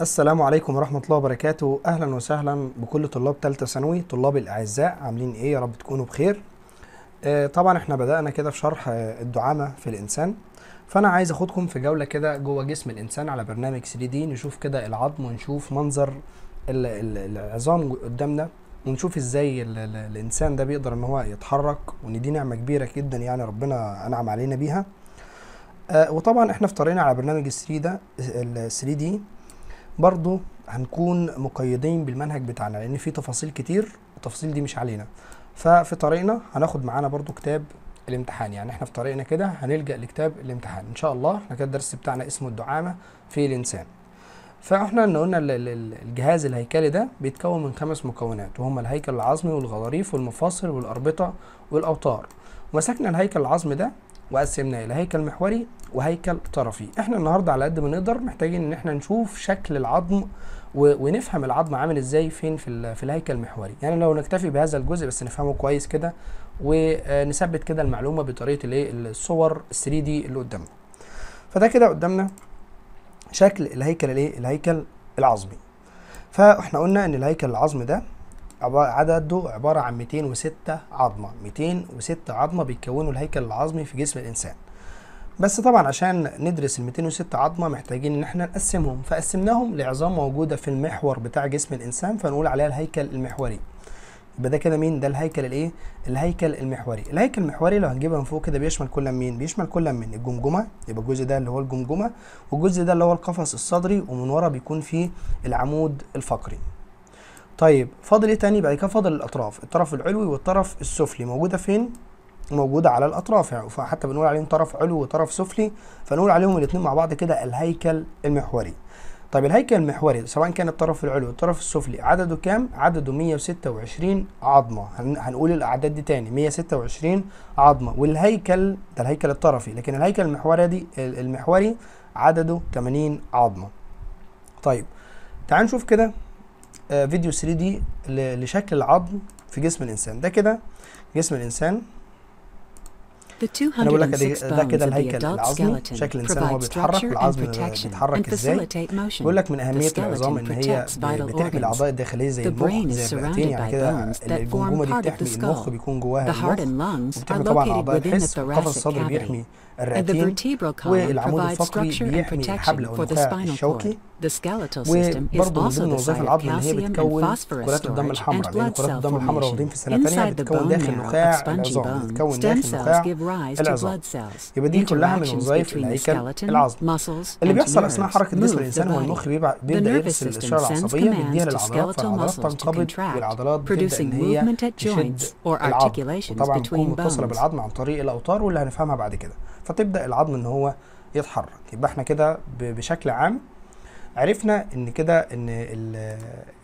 السلام عليكم ورحمة الله وبركاته أهلا وسهلا بكل طلاب تالتة ثانوي طلاب الأعزاء عاملين إيه يا رب تكونوا بخير آه، طبعا احنا بدأنا كده في شرح آه، الدعامة في الإنسان فأنا عايز أخدكم في جولة كده جوه جسم الإنسان على برنامج 3 دي نشوف كده العظم ونشوف منظر العظام قدامنا ونشوف ازاي الانسان ده بيقدر ان هو يتحرك وان دي نعمه كبيره جدا يعني ربنا انعم علينا بيها آه، وطبعا احنا في طريقنا على برنامج 3 ده ال 3 دي برضو هنكون مقيدين بالمنهج بتاعنا لان في تفاصيل كتير التفاصيل دي مش علينا ففي طريقنا هناخد معانا برضو كتاب الامتحان يعني احنا في طريقنا كده هنلجا لكتاب الامتحان ان شاء الله احنا كده الدرس بتاعنا اسمه الدعامه في الانسان فاحنا ان قلنا الجهاز الهيكلي ده بيتكون من خمس مكونات وهما الهيكل العظمي والغضاريف والمفاصل والاربطه والاوتار ومسكنا الهيكل العظمي ده وقسمناه الى هيكل محوري وهيكل طرفي احنا النهارده على قد ما نقدر محتاجين ان احنا نشوف شكل العظم ونفهم العظم عامل ازاي فين في, في الهيكل المحوري يعني لو نكتفي بهذا الجزء بس نفهمه كويس كده ونثبت آه، كده المعلومه بطريقه الايه الصور 3 دي اللي قدامنا فده كده قدامنا شكل الهيكل الايه الهيكل العظمي فاحنا قلنا ان الهيكل العظمي ده عدده عبارة عن 206 عظمة 206 عظمة بيتكونوا الهيكل العظمي في جسم الإنسان بس طبعا عشان ندرس ال 206 عظمة محتاجين إن احنا نقسمهم فقسمناهم لعظام موجودة في المحور بتاع جسم الإنسان فنقول عليها الهيكل المحوري يبقى ده كده مين ده الهيكل الايه الهيكل المحوري الهيكل المحوري لو هنجيبها من فوق كده بيشمل كل مين بيشمل كل من الجمجمه يبقى الجزء ده اللي هو الجمجمه والجزء ده اللي هو القفص الصدري ومن ورا بيكون فيه العمود الفقري طيب فاضل ايه تاني بعد كده فاضل الاطراف الطرف العلوي والطرف السفلي موجوده فين موجوده على الاطراف يعني فحتى بنقول عليهم طرف علوي وطرف سفلي فنقول عليهم الاثنين مع بعض كده الهيكل المحوري طيب الهيكل المحوري سواء كان الطرف العلوي والطرف السفلي عدده كام عدده 126 عظمه هنقول الاعداد دي تاني 126 عظمه والهيكل ده الهيكل الطرفي لكن الهيكل المحوري دي المحوري عدده 80 عظمه طيب تعال نشوف كده آه، فيديو 3 دي لشكل العظم في جسم الانسان ده كده جسم الانسان انا بقول لك ده كده الهيكل العظمي شكل الانسان هو بيتحرك العظم بيتحرك ازاي بيقول لك من اهميه العظام ان هي بتحمي الاعضاء الداخليه زي المخ زي الرئتين يعني كده الجمجمه دي بتحمي المخ بيكون جواها المخ وبتحمي طبعا اعضاء الحس قفص الصدر بيحمي الرئتين والعمود الفقري بيحمي الحبل أو النخاع الشوكي وبرضه من ضمن وظائف العظم اللي هي بتكون كرات الدم الحمراء لان كرات الدم الحمراء واخدين في سنه ثانيه بتكون داخل نخاع العظام بتكون داخل نخاع العظام يبقى دي كلها من وظائف الهيكل العظم اللي بيحصل اثناء حركه جسم الانسان هو المخ بيبدا يرسل الاشاره العصبيه بيديها للعضلات فالعضلات تنقبض والعضلات بتبدا ان هي تشد العظم وطبعا بتكون متصله بالعظم عن طريق الاوتار واللي هنفهمها بعد كده فتبدا العظم ان هو يتحرك يبقى احنا كده بشكل عام عرفنا ان كده ان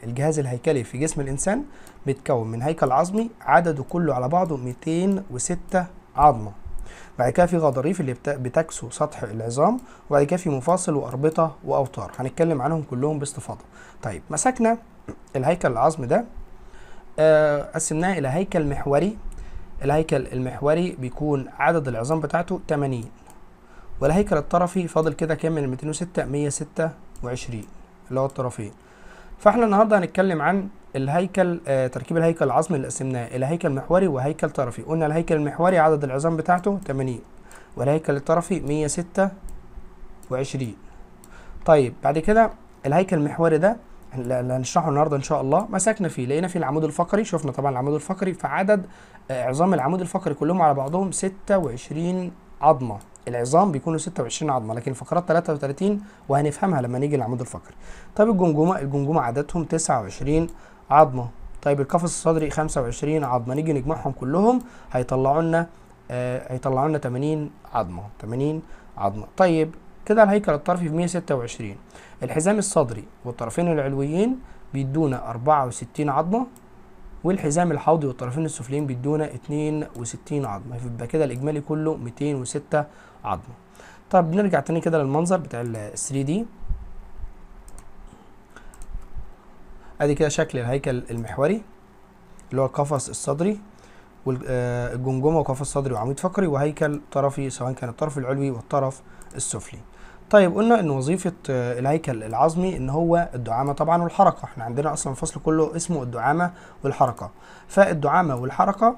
الجهاز الهيكلي في جسم الانسان بيتكون من هيكل عظمي عدده كله على بعضه 206 عظمه بعد كده في غضاريف اللي بتكسو سطح العظام وبعد كده في مفاصل واربطه واوتار هنتكلم عنهم كلهم باستفاضه طيب مسكنا الهيكل العظمي ده آه، قسمناه الى هيكل محوري الهيكل المحوري بيكون عدد العظام بتاعته 80 والهيكل الطرفي فاضل كده كام من 206 126 اللي هو الطرفين فاحنا النهارده هنتكلم عن الهيكل آه تركيب الهيكل العظمي اللي قسمناه الى هيكل محوري وهيكل طرفي قلنا الهيكل المحوري عدد العظام بتاعته 80 والهيكل الطرفي 126 طيب بعد كده الهيكل المحوري ده اللي هنشرحه النهارده ان شاء الله مسكنا فيه لقينا فيه العمود الفقري شفنا طبعا العمود الفقري فعدد عظام العمود الفقري كلهم على بعضهم 26 عظمه العظام بيكونوا 26 عظمه لكن الفقرات 33 وهنفهمها لما نيجي للعمود الفقري طيب الجمجمه الجمجمه عددهم 29 عظمه طيب القفص الصدري 25 عظمه نيجي نجمعهم كلهم هيطلعوا لنا آه هيطلعوا لنا 80 عظمه 80 عظمه طيب كده الهيكل الطرفي في 126 الحزام الصدري والطرفين العلويين بيدونا 64 عظمه والحزام الحوضي والطرفين السفليين بيدونا 62 عظمه يبقى كده الاجمالي كله 206 عظمه طب نرجع تاني كده للمنظر بتاع ال 3 دي ادي كده شكل الهيكل المحوري اللي هو القفص الصدري والجمجمه آه، وقفص صدري وعميد فقري وهيكل طرفي سواء كان الطرف العلوي والطرف السفلي طيب قلنا ان وظيفه آه، الهيكل العظمي ان هو الدعامه طبعا والحركه احنا عندنا اصلا الفصل كله اسمه الدعامه والحركه فالدعامه والحركه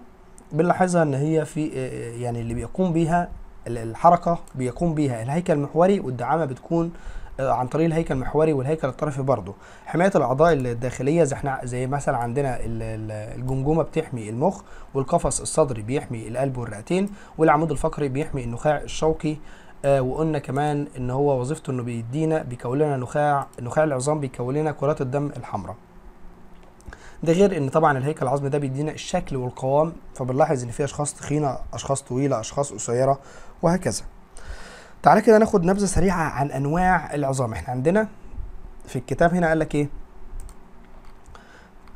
بنلاحظها ان هي في آه، آه، يعني اللي بيقوم بيها الحركه بيقوم بيها الهيكل المحوري والدعامه بتكون عن طريق الهيكل المحوري والهيكل الطرفي برضه حمايه الاعضاء الداخليه زي احنا زي مثلا عندنا الجمجمه بتحمي المخ والقفص الصدري بيحمي القلب والرئتين والعمود الفقري بيحمي النخاع الشوكي آه، وقلنا كمان ان هو وظيفته انه بيدينا بيكون لنا نخاع نخاع العظام بيكون لنا كرات الدم الحمراء ده غير ان طبعا الهيكل العظمي ده بيدينا الشكل والقوام فبنلاحظ ان في اشخاص تخينه اشخاص طويله اشخاص قصيره وهكذا تعالى كده ناخد نبذه سريعه عن انواع العظام احنا عندنا في الكتاب هنا قال لك ايه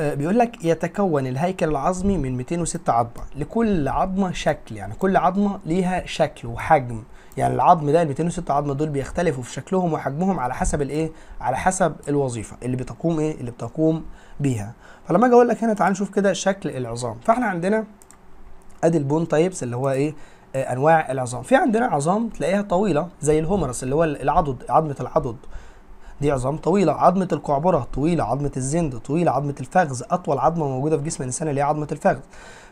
آه، بيقول لك يتكون الهيكل العظمي من 206 عظمه لكل عظمه شكل يعني كل عظمه ليها شكل وحجم يعني العظم ده ال 206 عظم دول بيختلفوا في شكلهم وحجمهم على حسب الايه على حسب الوظيفه اللي بتقوم ايه اللي بتقوم بيها فلما اجي اقول لك هنا تعال نشوف كده شكل العظام فاحنا عندنا ادي البون تايبس اللي هو ايه آه انواع العظام في عندنا عظام تلاقيها طويله زي الهومرس اللي هو العضد عظمه العضد دي عظام طويله عظمه القعبره طويله عظمه الزند طويله عظمه الفخذ اطول عظمه موجوده في جسم الانسان اللي هي عظمه الفخذ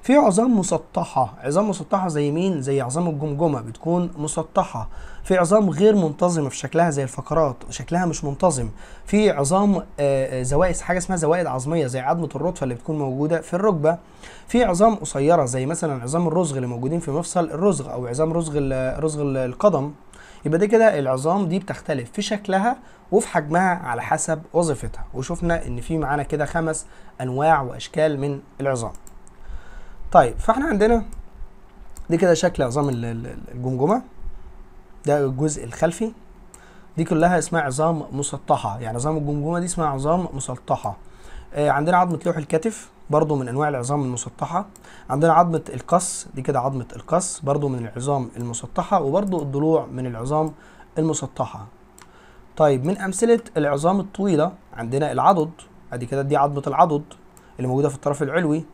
في عظام مسطحة عظام مسطحة زي مين زي عظام الجمجمة بتكون مسطحة في عظام غير منتظمة في شكلها زي الفقرات شكلها مش منتظم في عظام آه، آه، زوائد حاجة اسمها زوائد عظمية زي عظمة الرطفة اللي بتكون موجودة في الركبة في عظام قصيرة زي مثلا عظام الرزغ اللي موجودين في مفصل الرزغ أو عظام رزغ رزغ القدم يبقى دي كده العظام دي بتختلف في شكلها وفي حجمها على حسب وظيفتها وشفنا ان في معانا كده خمس انواع واشكال من العظام طيب فاحنا عندنا دي كده شكل عظام الجمجمه ده الجزء الخلفي دي كلها اسمها عظام مسطحه يعني عظام الجمجمه دي اسمها عظام مسطحه آه عندنا عظمه لوح الكتف برضو من انواع العظام المسطحه عندنا عظمه القص دي كده عظمه القص برضو من العظام المسطحه وبرضو الضلوع من العظام المسطحه طيب من امثله العظام الطويله عندنا العضد ادي كده دي عظمه العضد اللي موجوده في الطرف العلوي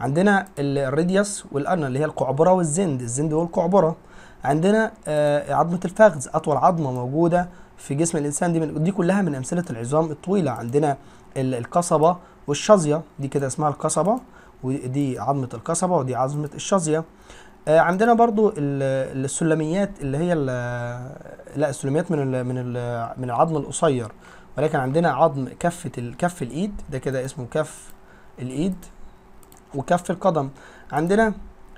عندنا الريديوس والارنا اللي هي القعبره والزند الزند والقعبره عندنا آه، عظمه الفخذ اطول عظمه موجوده في جسم الانسان دي من دي كلها من امثله العظام الطويله عندنا القصبه والشظيه دي كده اسمها القصبه ودي عظمه القصبه ودي عظمه الشظيه آه، عندنا برضو السلميات اللي هي لا السلميات من الـ من الـ من العظم القصير ولكن عندنا عظم كفه كف الايد ده كده اسمه كف الايد وكف القدم عندنا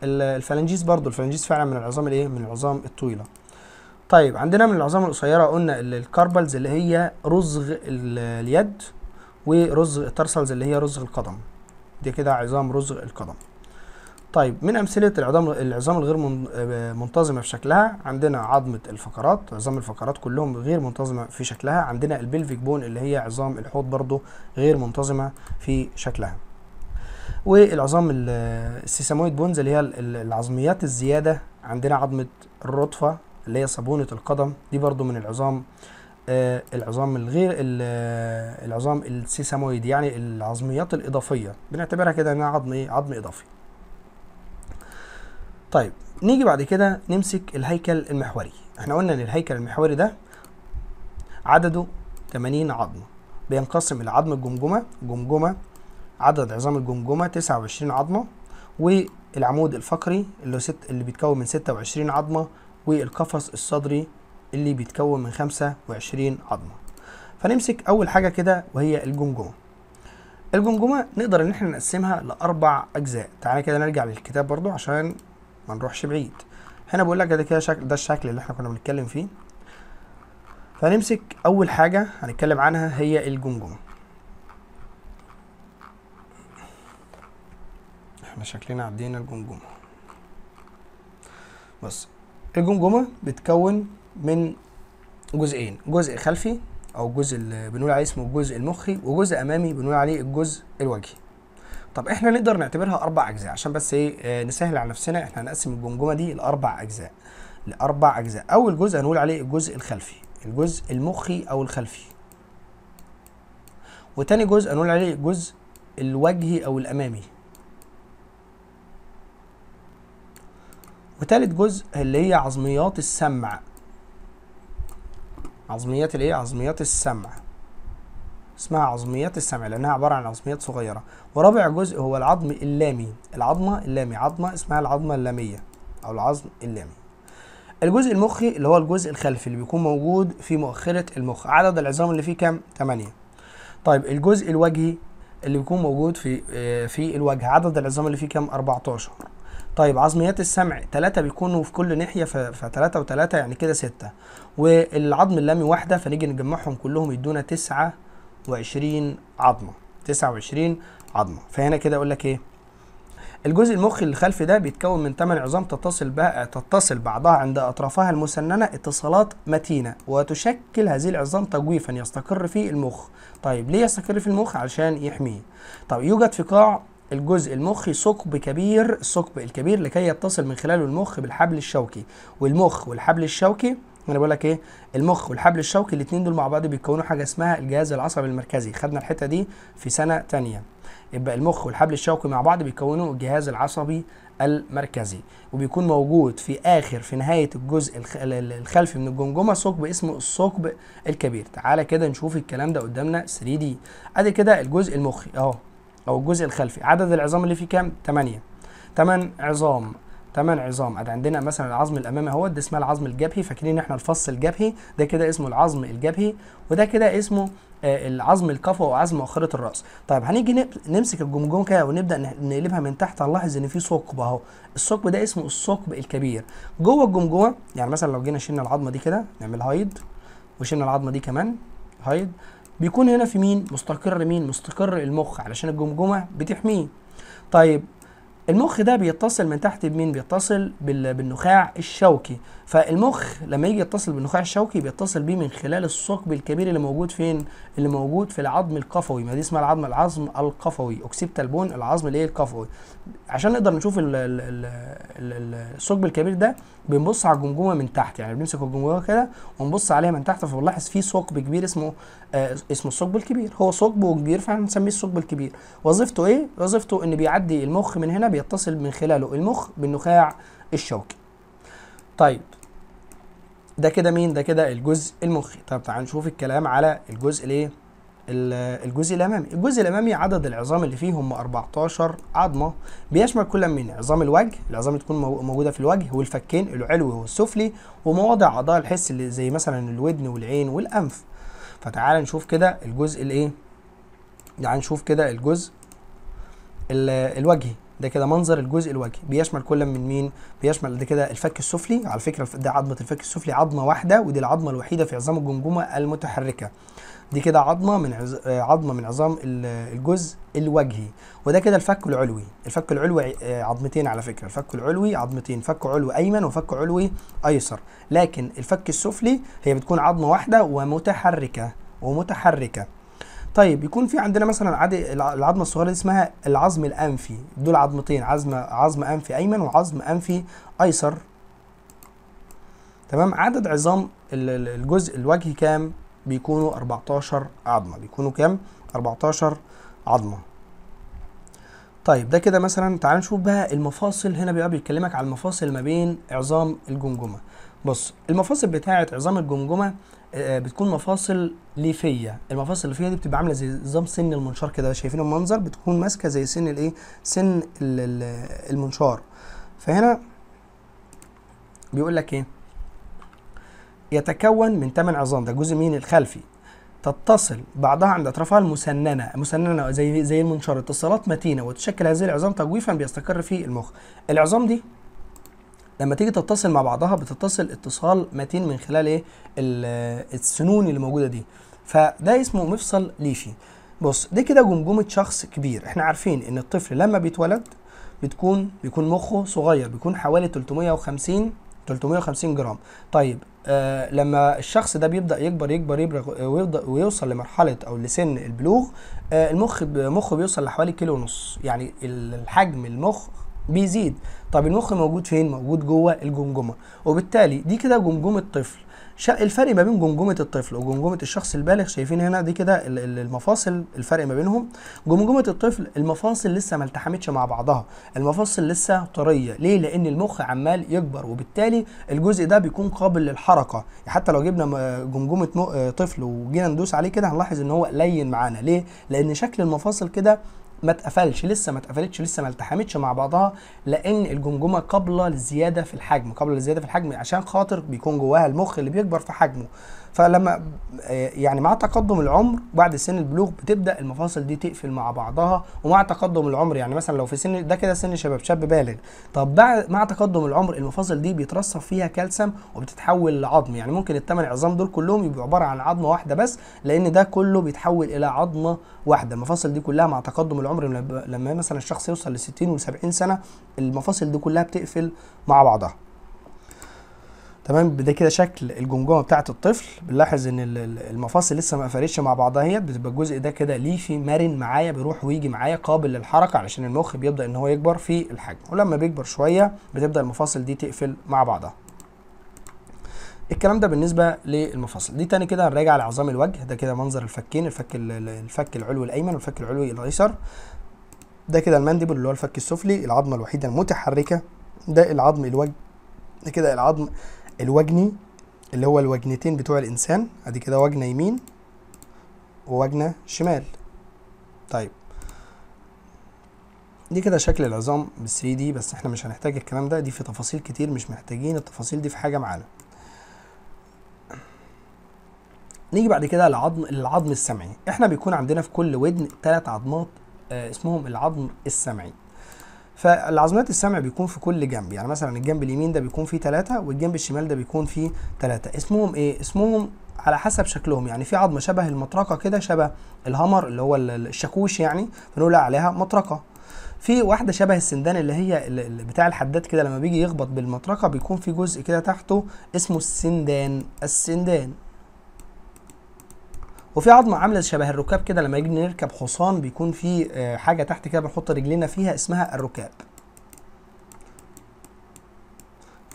الفلنجيز برضو الفلنجيز فعلا من العظام الايه من العظام الطويله طيب عندنا من العظام القصيره قلنا الكاربلز اللي هي رزغ اليد ورزغ الترسلز اللي هي رزغ القدم دي كده عظام رزغ القدم طيب من امثله العظام العظام الغير آه، منتظمه في شكلها عندنا عظمه الفقرات عظام الفقرات كلهم غير منتظمه في شكلها عندنا البلفيك بون اللي هي عظام الحوض برضو غير منتظمه في شكلها والعظام السيسامويد بونز اللي هي العظميات الزياده عندنا عظمه الرطفه اللي هي صابونه القدم دي برضو من العظام آه العظام الغير آه، العظام السيسامويد يعني العظميات الاضافيه بنعتبرها كده انها عظم ايه عظم اضافي طيب نيجي بعد كده نمسك الهيكل المحوري احنا قلنا ان الهيكل المحوري ده عدده 80 عظمه بينقسم الى عظم الجمجمه جمجمه عدد عظام الجمجمة 29 عظمة والعمود الفقري اللي, ست اللي بيتكون من 26 عظمة والقفص الصدري اللي بيتكون من 25 عظمة فنمسك أول حاجة كده وهي الجمجمة الجمجمة نقدر إن احنا نقسمها لأربع أجزاء تعالى كده نرجع للكتاب برضو عشان ما نروحش بعيد هنا بقول لك ده كده شكل ده الشكل اللي احنا كنا بنتكلم فيه فنمسك أول حاجة هنتكلم عنها هي الجمجمة احنا شكلنا عدينا الجمجمة بص الجمجمة بتكون من جزئين جزء خلفي او الجزء اللي بنقول عليه اسمه الجزء المخي وجزء امامي بنقول عليه الجزء الوجهي طب احنا نقدر نعتبرها اربع اجزاء عشان بس ايه آه، نسهل على نفسنا احنا هنقسم الجمجمه دي لاربع اجزاء لاربع اجزاء اول جزء هنقول عليه الجزء الخلفي الجزء المخي او الخلفي وتاني جزء هنقول عليه الجزء الوجهي او الامامي وتالت جزء اللي هي عظميات السمع عظميات الايه عظميات السمع اسمها عظميات السمع لانها عباره عن عظميات صغيره ورابع جزء هو العظم اللامي العظمه اللامي عظمه اسمها العظمه اللاميه او العظم اللامي الجزء المخي اللي هو الجزء الخلفي اللي بيكون موجود في مؤخره المخ عدد العظام اللي فيه كام 8 طيب الجزء الوجهي اللي بيكون موجود في آه، في الوجه عدد العظام اللي فيه كام 14 طيب عظميات السمع ثلاثة بيكونوا في كل ناحية فثلاثة وتلاتة يعني كده ستة والعظم اللامي واحدة فنيجي نجمعهم كلهم يدونا تسعة وعشرين عظمة تسعة وعشرين عظمة فهنا كده أقول لك إيه الجزء المخي الخلفي ده بيتكون من 8 عظام تتصل بها تتصل بعضها عند اطرافها المسننه اتصالات متينه وتشكل هذه العظام تجويفا يستقر فيه المخ طيب ليه يستقر في المخ علشان يحميه طب يوجد في قاع الجزء المخي ثقب كبير الثقب الكبير لكي يتصل من خلاله المخ بالحبل الشوكي والمخ والحبل الشوكي انا بقول لك ايه المخ والحبل الشوكي الاثنين دول مع بعض بيكونوا حاجه اسمها الجهاز العصبي المركزي خدنا الحته دي في سنه تانية يبقى المخ والحبل الشوكي مع بعض بيكونوا الجهاز العصبي المركزي وبيكون موجود في اخر في نهايه الجزء الخلفي من الجمجمه ثقب اسمه الثقب الكبير تعالى كده نشوف الكلام ده قدامنا 3 دي ادي كده الجزء المخي اهو او الجزء الخلفي عدد العظام اللي فيه كام 8 8 عظام 8 عظام ادي عندنا مثلا العظم الامامي اهوت ده اسمه العظم الجبهي فاكرين احنا الفص الجبهي ده كده اسمه العظم الجبهي وده كده اسمه آه، العظم الكفو وعظم مؤخره الراس طيب هنيجي نمسك الجمجمه كده ونبدا نقلبها من تحت هنلاحظ ان في ثقب اهو الثقب ده اسمه الثقب الكبير جوه الجمجمه يعني مثلا لو جينا شلنا العظمه دي كده نعمل هايد وشلنا العظمه دي كمان هايد بيكون هنا في مين مستقر مين مستقر المخ علشان الجمجمه بتحميه طيب المخ ده بيتصل من تحت بمين بيتصل بالنخاع الشوكي فالمخ لما يجي يتصل بالنخاع الشوكي بيتصل بيه من خلال الثقب الكبير اللي موجود فين اللي موجود في العظم القفوي ما دي اسمها العظم العظم القفوي اوكسيبتال بون العظم هي القفوي عشان نقدر نشوف الثقب الكبير ده بنبص على الجمجمه من تحت يعني بنمسك الجمجمه كده ونبص عليها من تحت فبنلاحظ في ثقب كبير اسمه آه اسمه الثقب الكبير هو ثقب وكبير فهنسميه الثقب الكبير وظيفته ايه وظيفته ان بيعدي المخ من هنا بيتصل من خلاله المخ بالنخاع الشوكي طيب ده كده مين ده كده الجزء المخي طب تعال نشوف الكلام على الجزء الايه الجزء الامامي الجزء الامامي عدد العظام اللي فيه هم 14 عظمه بيشمل كل من عظام الوجه العظام اللي تكون موجوده في الوجه والفكين العلوي والسفلي ومواضع اعضاء الحس اللي زي مثلا الودن والعين والانف فتعال نشوف كده الجزء الايه تعال نشوف كده الجزء الوجهي ده كده منظر الجزء الوجهي بيشمل كل من مين بيشمل ده كده الفك السفلي على فكره ده عظمه الفك السفلي عظمه واحده ودي العظمه الوحيده في عظام الجمجمه المتحركه دي كده عظمه من عز... آه، عظمه من عظام الجزء الوجهي وده كده الفك العلوي الفك العلوي آه، عظمتين على فكره الفك العلوي عظمتين فك علوي ايمن وفك علوي ايسر لكن الفك السفلي هي بتكون عظمه واحده ومتحركه ومتحركه طيب يكون في عندنا مثلا عادي العظمه الصغيره دي اسمها العظم الانفي دول عظمتين عظم عظم انفي ايمن وعظم انفي ايسر تمام عدد عظام الجزء الوجه كام بيكونوا 14 عظمه بيكونوا كام 14 عظمه طيب ده كده مثلا تعال نشوف بقى المفاصل هنا بيبقى بيكلمك على المفاصل ما بين عظام الجمجمه بص المفاصل بتاعه عظام الجمجمه آه، بتكون مفاصل ليفيه المفاصل الليفيه دي بتبقى عامله زي نظام سن المنشار كده شايفين المنظر بتكون ماسكه زي سن الايه سن المنشار فهنا بيقول لك ايه يتكون من ثمان عظام ده الجزء مين الخلفي تتصل بعضها عند اطرافها المسننه مسننه زي زي المنشار اتصالات متينه وتشكل هذه العظام تجويفا بيستقر في المخ العظام دي لما تيجي تتصل مع بعضها بتتصل اتصال متين من خلال ايه السنون اللي موجوده دي فده اسمه مفصل ليفي بص دي كده جمجمه شخص كبير احنا عارفين ان الطفل لما بيتولد بتكون بيكون مخه صغير بيكون حوالي 350 350 جرام طيب آه لما الشخص ده بيبدا يكبر يكبر يبلغ ويوصل لمرحله او لسن البلوغ آه المخ مخه بيوصل لحوالي كيلو ونص يعني الحجم المخ بيزيد طب المخ موجود فين موجود جوه الجمجمه وبالتالي دي كده جمجمه طفل الفرق ما بين جمجمه الطفل وجمجمه الشخص البالغ شايفين هنا دي كده المفاصل الفرق ما بينهم جمجمه الطفل المفاصل لسه ما التحمتش مع بعضها المفاصل لسه طريه ليه لان المخ عمال يكبر وبالتالي الجزء ده بيكون قابل للحركه حتى لو جبنا جمجمه طفل وجينا ندوس عليه كده هنلاحظ ان هو لين معانا ليه لان شكل المفاصل كده ما اتقفلش لسه ما اتقفلتش لسه ما التحمتش مع بعضها لان الجمجمه قابله للزياده في الحجم قابله للزياده في الحجم عشان خاطر بيكون جواها المخ اللي بيكبر في حجمه فلما يعني مع تقدم العمر بعد سن البلوغ بتبدا المفاصل دي تقفل مع بعضها ومع تقدم العمر يعني مثلا لو في سن ده كده سن شباب شاب بالغ طب بعد مع تقدم العمر المفاصل دي بيترسب فيها كالسيوم وبتتحول لعظم يعني ممكن الثمان عظام دول كلهم يبقوا عباره عن عظمه واحده بس لان ده كله بيتحول الى عظمه واحده المفاصل دي كلها مع تقدم العمر لما مثلا الشخص يوصل ل 60 و70 سنه المفاصل دي كلها بتقفل مع بعضها تمام ده كده شكل الجمجمه بتاعه الطفل بنلاحظ ان المفاصل لسه ما قفلتش مع بعضها هي بتبقى الجزء ده كده ليفي مرن معايا بيروح ويجي معايا قابل للحركه علشان المخ بيبدا ان هو يكبر في الحجم ولما بيكبر شويه بتبدا المفاصل دي تقفل مع بعضها الكلام ده بالنسبه للمفاصل دي تاني كده هنراجع لعظام الوجه ده كده منظر الفكين الفك الفك العلوي الايمن والفك العلوي الايسر ده كده المانديبل اللي هو الفك السفلي العظمه الوحيده المتحركه ده العظم الوجه ده كده العظم الوجني اللي هو الوجنتين بتوع الانسان ادي كده وجنه يمين ووجنه شمال طيب دي كده شكل العظام بال 3 دي بس احنا مش هنحتاج الكلام ده دي في تفاصيل كتير مش محتاجين التفاصيل دي في حاجه معانا نيجي بعد كده لعظم العظم السمعي احنا بيكون عندنا في كل ودن ثلاث عظمات آه، اسمهم العظم السمعي فالعظمات السمع بيكون في كل جنب يعني مثلا الجنب اليمين ده بيكون فيه ثلاثة والجنب الشمال ده بيكون فيه ثلاثة اسمهم ايه اسمهم على حسب شكلهم يعني في عظمه شبه المطرقه كده شبه الهمر اللي هو الشاكوش يعني بنقول عليها مطرقه في واحده شبه السندان اللي هي اللي بتاع الحداد كده لما بيجي يخبط بالمطرقه بيكون في جزء كده تحته اسمه السندان السندان وفي عظمه عامله شبه الركاب كده لما يجي نركب حصان بيكون في آه، حاجه تحت كده بنحط رجلينا فيها اسمها الركاب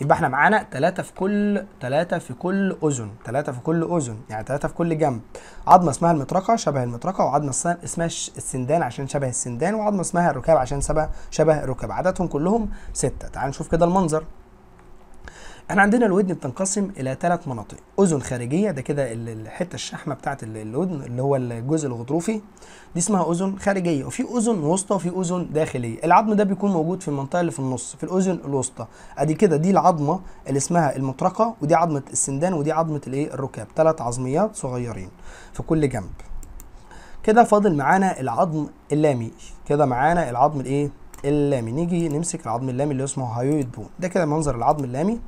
يبقى احنا معانا ثلاثة في كل ثلاثة في كل أذن، ثلاثة في كل أذن، يعني ثلاثة في كل جنب. عظمة اسمها المطرقة شبه المطرقة، وعظمة اسمها السندان عشان شبه السندان، وعظمة اسمها الركاب عشان شبه الركاب، عددهم كلهم ستة. تعال نشوف كده المنظر. احنا عندنا الودن بتنقسم الى ثلاث مناطق اذن خارجيه ده كده الحته الشحمه بتاعت الودن اللي هو الجزء الغضروفي دي اسمها اذن خارجيه وفي اذن وسطى وفي اذن داخليه العظم ده بيكون موجود في المنطقه اللي في النص في الاذن الوسطى ادي كده دي العظمه اللي اسمها المطرقه ودي عظمه السندان ودي عظمه الايه الركاب ثلاث عظميات صغيرين في كل جنب كده فاضل معانا العظم اللامي كده معانا العظم الايه اللامي نيجي نمسك العظم اللامي اللي اسمه هايويد بون ده كده منظر العظم اللامي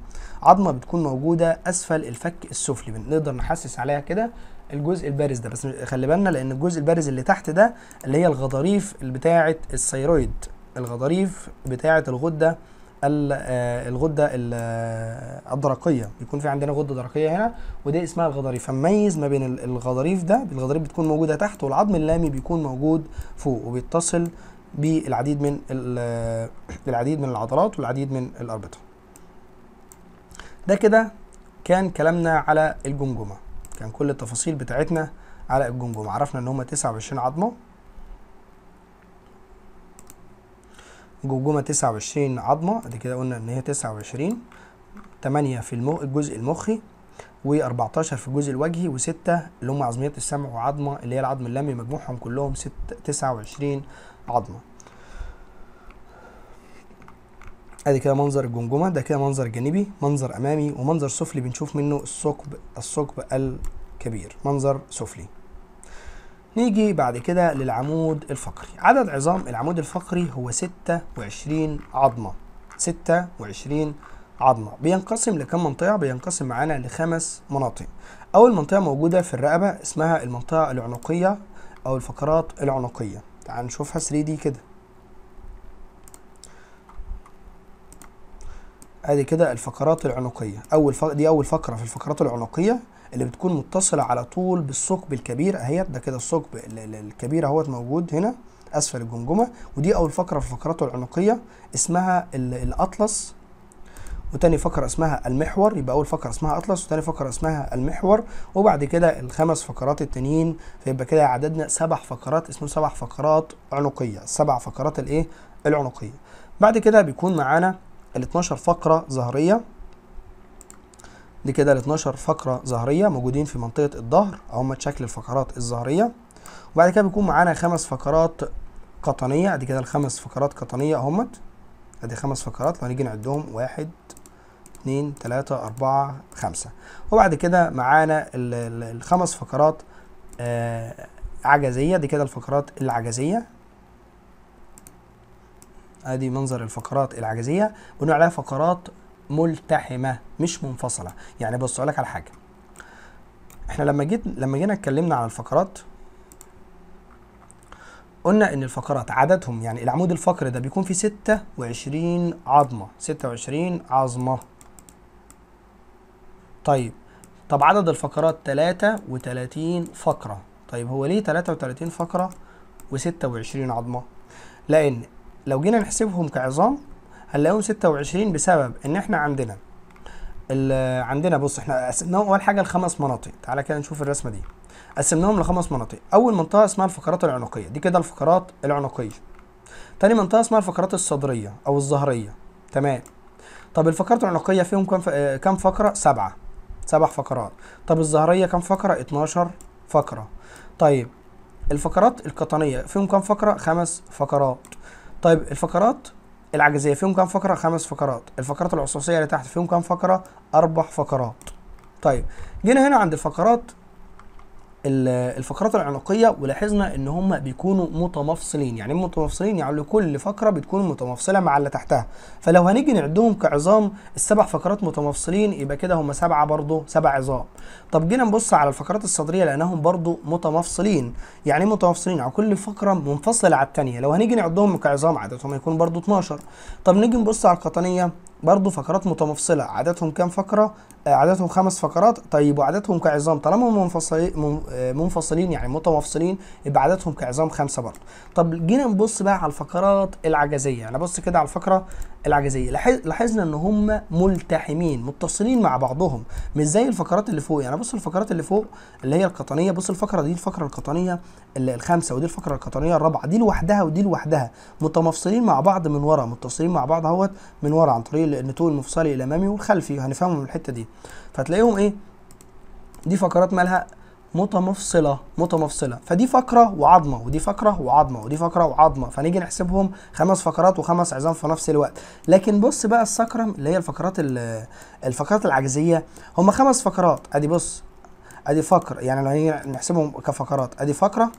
عظمه بتكون موجوده اسفل الفك السفلي نقدر نحسس عليها كده الجزء البارز ده بس خلي بالنا لان الجزء البارز اللي تحت ده اللي هي الغضاريف بتاعه الثيرويد الغضاريف بتاعه الغده آه، الغده آه، الدرقيه بيكون في عندنا غده درقيه هنا ودي اسمها الغضاريف فنميز ما بين الغضاريف ده الغضاريف بتكون موجوده تحت والعظم اللامي بيكون موجود فوق وبيتصل بالعديد من آه، العديد من العضلات والعديد من الاربطه ده كده كان كلامنا على الجمجمة كان كل التفاصيل بتاعتنا على الجمجمة عرفنا ان هما تسعة وعشرين عظمة جمجمة تسعة وعشرين عظمة ده كده قلنا ان هي تسعة وعشرين تمانية في المو... الجزء المخي و14 في الجزء الوجهي و6 اللي هم عظميات السمع وعظمة اللي هي العظم اللمي مجموعهم كلهم ست 29 عظمة ادي كده منظر الجمجمه ده كده منظر جانبي منظر امامي ومنظر سفلي بنشوف منه الثقب الثقب الكبير منظر سفلي نيجي بعد كده للعمود الفقري عدد عظام العمود الفقري هو 26 عظمه 26 عظمه بينقسم لكم منطقه بينقسم معانا لخمس مناطق اول منطقه موجوده في الرقبه اسمها المنطقه العنقيه او الفقرات العنقيه تعال نشوفها 3 دي كده ادي كده الفقرات العنقيه اول ف... دي اول فقره في الفقرات العنقيه اللي بتكون متصله على طول بالثقب الكبير اهيت ده كده الثقب الكبير اهوت موجود هنا اسفل الجمجمه ودي اول فقره في الفقرات العنقيه اسمها الاطلس وتاني فقرة اسمها المحور يبقى أول فقرة اسمها أطلس وتاني فقرة اسمها المحور وبعد كده الخمس فقرات التانيين فيبقى كده عددنا سبع فقرات اسمه سبع فقرات عنقية السبع فقرات الإيه؟ العنقية بعد كده بيكون معانا ال 12 فقرة ظهرية دي كده ال 12 فقرة ظهرية موجودين في منطقة الظهر هما شكل الفقرات الظهرية وبعد كده بيكون معانا خمس فقرات قطنية ادي كده الخمس فقرات قطنية اهمت ادي خمس فقرات لو هنيجي نعدهم واحد اتنين تلاتة أربعة خمسة وبعد كده معانا الخمس فقرات آه عجزية دي كده الفقرات العجزية ادي منظر الفقرات العجزيه بنقول عليها فقرات ملتحمه مش منفصله يعني بص لك على حاجه احنا لما جيت لما جينا اتكلمنا على الفقرات قلنا ان الفقرات عددهم يعني العمود الفقري ده بيكون فيه 26 عظمه 26 عظمه طيب طب عدد الفقرات 33 فقره طيب هو ليه 33 فقره و26 عظمه لان لو جينا نحسبهم كعظام هنلاقيهم 26 بسبب ان احنا عندنا عندنا بص احنا قسمناهم اول حاجه لخمس مناطق تعالى كده نشوف الرسمه دي قسمناهم لخمس مناطق اول منطقه اسمها الفقرات العنقيه دي كده الفقرات العنقيه تاني منطقه اسمها الفقرات الصدريه او الظهريه تمام طب الفقرات العنقيه فيهم كم كام فقره سبعه سبع فقرات طب الظهريه كام فقره 12 فقره طيب الفقرات القطنيه فيهم كام فقره خمس فقرات طيب الفقرات العجزيه فيهم كام فقره خمس فقرات الفقرات العصوصية اللي تحت فيهم كام فقره اربع فقرات طيب جينا هنا عند الفقرات الفقرات العنقيه ولاحظنا ان هم بيكونوا متمفصلين يعني إيه متمفصلين يعني كل فقره بتكون متمفصله مع اللي تحتها فلو هنيجي نعدهم كعظام السبع فقرات متمفصلين يبقى كده هم سبعه برضو سبع عظام طب جينا نبص على الفقرات الصدريه لانهم برضو متمفصلين يعني إيه متمفصلين على يعني كل فقره منفصله على الثانيه لو هنيجي نعدهم كعظام هما يكون برضو 12 طب نيجي نبص على القطنيه برضو فقرات متمفصلة عددهم كام فقرة آه، عددهم خمس فقرات طيب وعددهم كعظام طالما هم منفصلين آه، منفصلين يعني متمفصلين يبقى عددهم كعظام خمسة برضو طب جينا نبص بقى على الفقرات العجزية انا يعني بص كده على الفقرة العجزية لاحظنا ان هم ملتحمين متصلين مع بعضهم مش زي الفقرات اللي فوق يعني بص الفقرات اللي فوق اللي هي القطنية بص الفقرة دي الفقرة القطنية الخامسة ودي الفقرة القطنية الرابعة دي لوحدها ودي لوحدها متمفصلين مع بعض من ورا متصلين مع بعض اهوت من ورا عن طريق ايه لان طول المفصلي الامامي والخلفي هنفهمه من الحته دي فتلاقيهم ايه دي فقرات مالها متمفصله متمفصله فدي فقره وعظمه ودي فقره وعظمه ودي فقره وعظمه فنيجي نحسبهم خمس فقرات وخمس عظام في نفس الوقت لكن بص بقى السكرم اللي هي الفقرات الفقرات العجزيه هم خمس فقرات ادي بص ادي فقر يعني لو نحسبهم كفقرات ادي فقره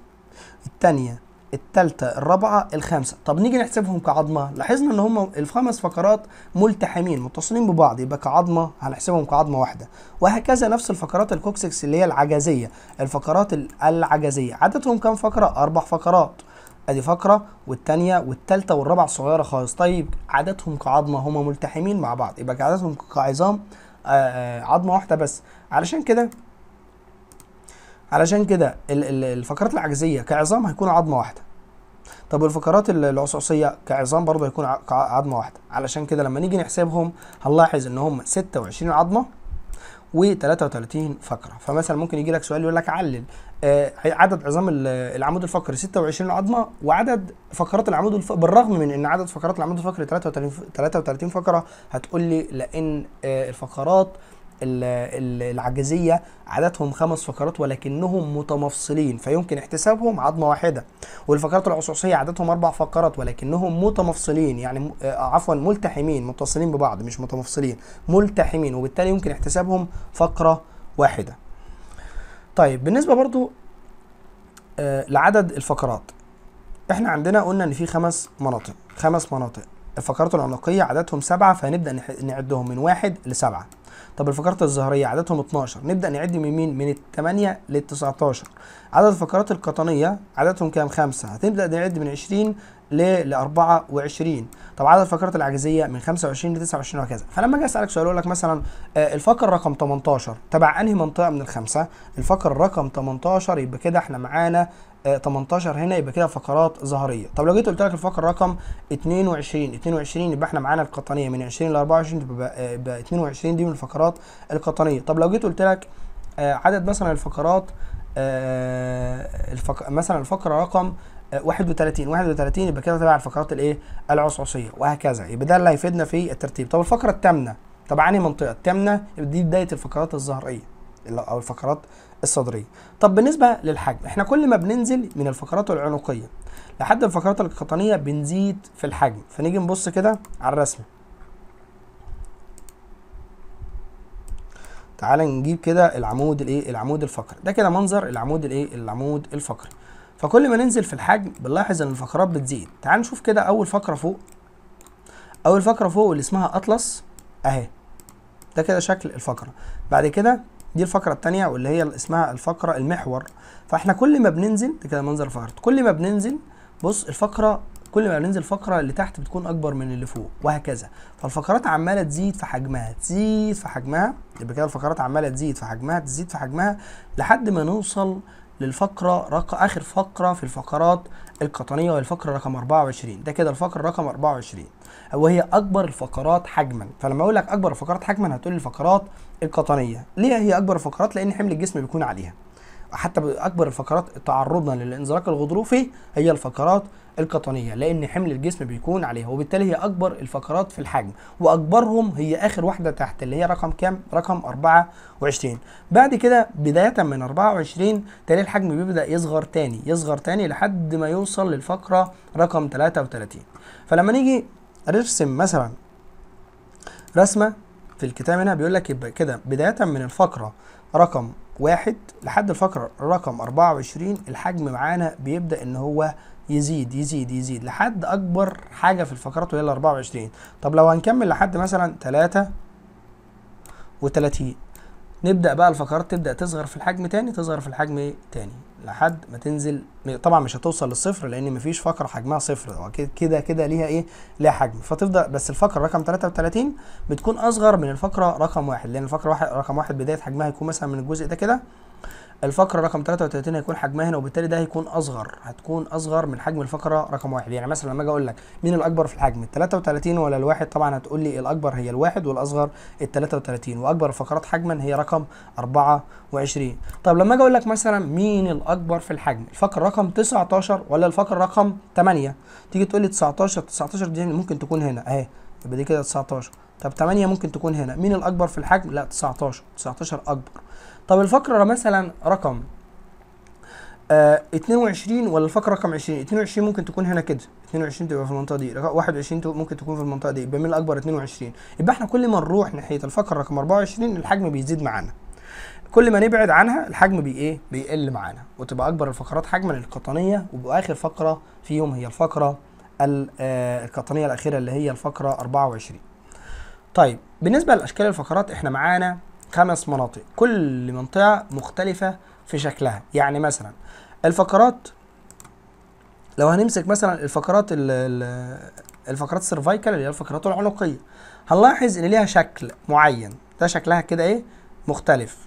الثانيه الثالثه الرابعه الخامسه طب نيجي نحسبهم كعظمه لاحظنا ان هم الخمس فقرات ملتحمين متصلين ببعض يبقى كعظمه هنحسبهم كعظمه واحده وهكذا نفس الفقرات الكوكسكس اللي هي العجزيه الفقرات العجزيه عددهم كام فقره اربع فقرات ادي فقره والثانيه والثالثه والرابعه صغيره خالص طيب عددهم كعظمه هم ملتحمين مع بعض يبقى عددهم كعظام آه، آه، عظمه واحده بس علشان كده علشان كده الفقرات العجزيه كعظام هيكون عظمه واحده طب والفقرات العصعصيه كعظام برضه هيكون عظمه واحده علشان كده لما نيجي نحسبهم هنلاحظ ان هم 26 عظمه و33 فقره فمثلا ممكن يجي لك سؤال يقول لك علل آه، عدد عظام العمود الفقري 26 عظمه وعدد فقرات العمود الفقري بالرغم من ان عدد فقرات العمود الفقري 33 33 فقره هتقول لي لان آه، الفقرات العجزيه عددهم خمس فقرات ولكنهم متمفصلين فيمكن احتسابهم عظمه واحده والفقرات العصوصيه عددهم اربع فقرات ولكنهم متمفصلين يعني آه، عفوا ملتحمين متصلين ببعض مش متمفصلين ملتحمين وبالتالي يمكن احتسابهم فقره واحده طيب بالنسبه برضو آه، لعدد الفقرات احنا عندنا قلنا ان في خمس مناطق خمس مناطق الفقرات العنقيه عددهم سبعه فهنبدا نعدهم من واحد لسبعه طب الفقرات الظهريه عددهم 12 نبدا نعد من مين من 8 لل 19 عدد الفقرات القطنيه عددهم كام 5 هتبدا نعد من 20 ل 24 طب عدد الفقرات العجزيه من 25 ل 29 وهكذا فلما اجي اسالك سؤال اقول لك مثلا آه، الفقر رقم 18 تبع انهي منطقه من الخمسه الفقر رقم 18 يبقى كده احنا معانا 18 آه، هنا يبقى كده فقرات ظهريه طب لو جيت قلت لك الفقر رقم 22 22 يبقى احنا معانا القطنيه من 20 ل 24 يبقى 22 دي من الفقرات القطنيه طب لو جيت قلت لك آه، عدد مثلا الفقرات الفق... مثلا الفقره رقم 31 31 يبقى كده تبع الفقرات الايه العصعصيه وهكذا يبقى ده اللي هيفيدنا في الترتيب طب الفقره الثامنه طب عن منطقه الثامنه دي بدايه الفقرات الظهريه او الفقرات الصدريه طب بالنسبه للحجم احنا كل ما بننزل من الفقرات العنقيه لحد الفقرات القطنيه بنزيد في الحجم فنيجي نبص كده على الرسمه تعال نجيب كده العمود الايه العمود الفقري ده كده منظر العمود الايه العمود الفقري فكل ما ننزل في الحجم بنلاحظ ان الفقرات بتزيد تعال نشوف كده اول فقره فوق اول فقره فوق اللي اسمها اطلس اهي ده كده شكل الفقره بعد كده دي الفقره الثانيه واللي هي اسمها الفقره المحور فاحنا كل ما بننزل ده كده منظر الفقره كل ما بننزل بص الفقره كل ما بننزل الفقره اللي تحت بتكون اكبر من اللي فوق وهكذا فالفقرات عماله تزيد في حجمها تزيد في حجمها يبقى كده الفقرات عماله تزيد في حجمها تزيد في حجمها لحد ما نوصل للفقرة رق... آخر فقرة في الفقرات القطنية وهي الفقرة رقم 24 ده كده الفقرة رقم 24 وهي أكبر الفقرات حجما فلما أقول لك أكبر الفقرات حجما هتقول الفقرات القطنية ليه هي أكبر الفقرات لأن حمل الجسم بيكون عليها حتى اكبر الفقرات تعرضنا للانزلاق الغضروفي هي الفقرات القطنيه لان حمل الجسم بيكون عليها وبالتالي هي اكبر الفقرات في الحجم واكبرهم هي اخر واحده تحت اللي هي رقم كام رقم 24 بعد كده بدايه من 24 تاني الحجم بيبدا يصغر تاني يصغر تاني لحد ما يوصل للفقره رقم 33 فلما نيجي نرسم مثلا رسمه في الكتاب هنا بيقول لك يبقى كده بدايه من الفقره رقم واحد لحد الفقرة رقم 24 الحجم معانا بيبدأ ان هو يزيد يزيد يزيد لحد اكبر حاجة في الفقرات وهي ال 24 طب لو هنكمل لحد مثلا 3 و 30 نبدا بقى الفقرات تبدا تصغر في الحجم تاني تصغر في الحجم تاني لحد ما تنزل طبعا مش هتوصل للصفر لان مفيش فقره حجمها صفر كده كده ليها ايه ليها حجم فتفضل بس الفقره رقم 33 بتكون اصغر من الفقره رقم واحد لان الفقره واحد رقم واحد بدايه حجمها يكون مثلا من الجزء ده كده الفقره رقم 33 هيكون حجمها هنا وبالتالي ده هيكون اصغر هتكون اصغر من حجم الفقره رقم واحد يعني مثلا لما اجي اقول لك مين الاكبر في الحجم ال 33 ولا الواحد طبعا هتقول لي الاكبر هي الواحد والاصغر ال 33 واكبر الفقرات حجما هي رقم 24 طب لما اجي اقول لك مثلا مين الاكبر في الحجم الفقره رقم 19 ولا الفقره رقم 8 تيجي تقول لي 19 19 دي ممكن تكون هنا اهي يبقى دي كده 19 طب 8 ممكن تكون هنا مين الاكبر في الحجم لا 19 19 اكبر طب الفقرة مثلا رقم آه 22 ولا الفقرة رقم 20 22 ممكن تكون هنا كده 22 تبقى في المنطقة دي 21 ممكن تكون في المنطقة دي يبقى من الأكبر 22 يبقى احنا كل ما نروح ناحية الفقرة رقم 24 الحجم بيزيد معانا كل ما نبعد عنها الحجم بي ايه بيقل معانا وتبقى اكبر الفقرات حجما القطنيه واخر فقره فيهم هي الفقره آه، القطنيه الاخيره اللي هي الفقره 24 طيب بالنسبه لاشكال الفقرات احنا معانا خمس مناطق كل منطقة مختلفة في شكلها يعني مثلا الفقرات لو هنمسك مثلا الفقرات الفقرات السيرفايكال اللي هي الفقرات العنقية هنلاحظ ان ليها شكل معين ده شكلها كده ايه مختلف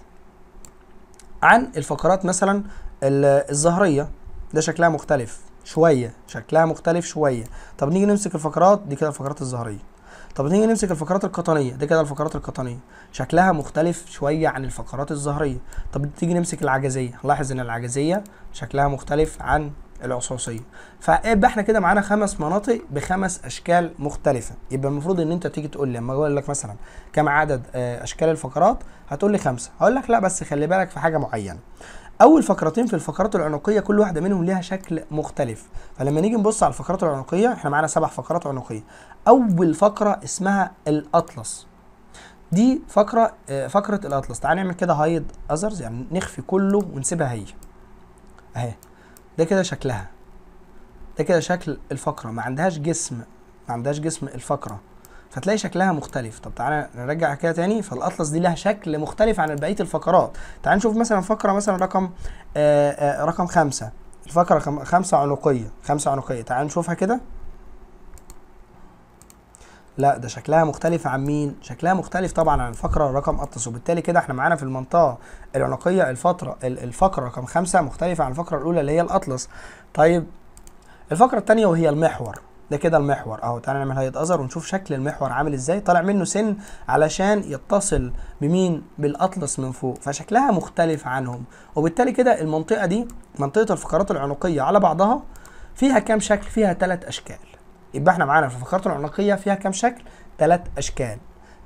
عن الفقرات مثلا الظهرية ده شكلها مختلف شوية شكلها مختلف شوية طب نيجي نمسك الفقرات دي كده الفقرات الظهرية طب نيجي نمسك الفقرات القطنيه دي كده الفقرات القطنيه شكلها مختلف شويه عن الفقرات الظهريه طب تيجي نمسك العجزيه لاحظ ان العجزيه شكلها مختلف عن العصوصيه فيبقى احنا كده معانا خمس مناطق بخمس اشكال مختلفه يبقى المفروض ان انت تيجي تقول لي لما اقول لك مثلا كم عدد آه، اشكال الفقرات هتقول لي خمسه هقول لك لا بس خلي بالك في حاجه معينه اول فقرتين في الفقرات العنقيه كل واحده منهم ليها شكل مختلف فلما نيجي نبص على الفقرات العنقيه احنا معانا سبع فقرات عنقيه اول فقره اسمها الاطلس دي فقره آه، فقره الاطلس تعال نعمل كده هايد اذرز يعني نخفي كله ونسيبها هي اهي ده كده شكلها ده كده شكل الفقره ما عندهاش جسم ما عندهاش جسم الفقره فتلاقي شكلها مختلف طب تعالى نرجع كده تاني فالاطلس دي لها شكل مختلف عن بقيه الفقرات تعال نشوف مثلا فقره مثلا رقم آآ آه، آآ آه، رقم خمسة الفقره خمسة عنقيه خمسة عنقيه تعال نشوفها كده لا ده شكلها مختلف عن مين شكلها مختلف طبعا عن الفقره رقم اطلس وبالتالي كده احنا معانا في المنطقه العنقيه الفتره الفقره رقم خمسة مختلفه عن الفقره الاولى اللي هي الاطلس طيب الفقره الثانيه وهي المحور ده كده المحور اهو تعالى نعمل هيئه اذر ونشوف شكل المحور عامل ازاي طالع منه سن علشان يتصل بمين بالاطلس من فوق فشكلها مختلف عنهم وبالتالي كده المنطقه دي منطقه الفقرات العنقيه على بعضها فيها كام شكل فيها ثلاث اشكال يبقى احنا معانا في الفقرات العنقيه فيها كام شكل ثلاث اشكال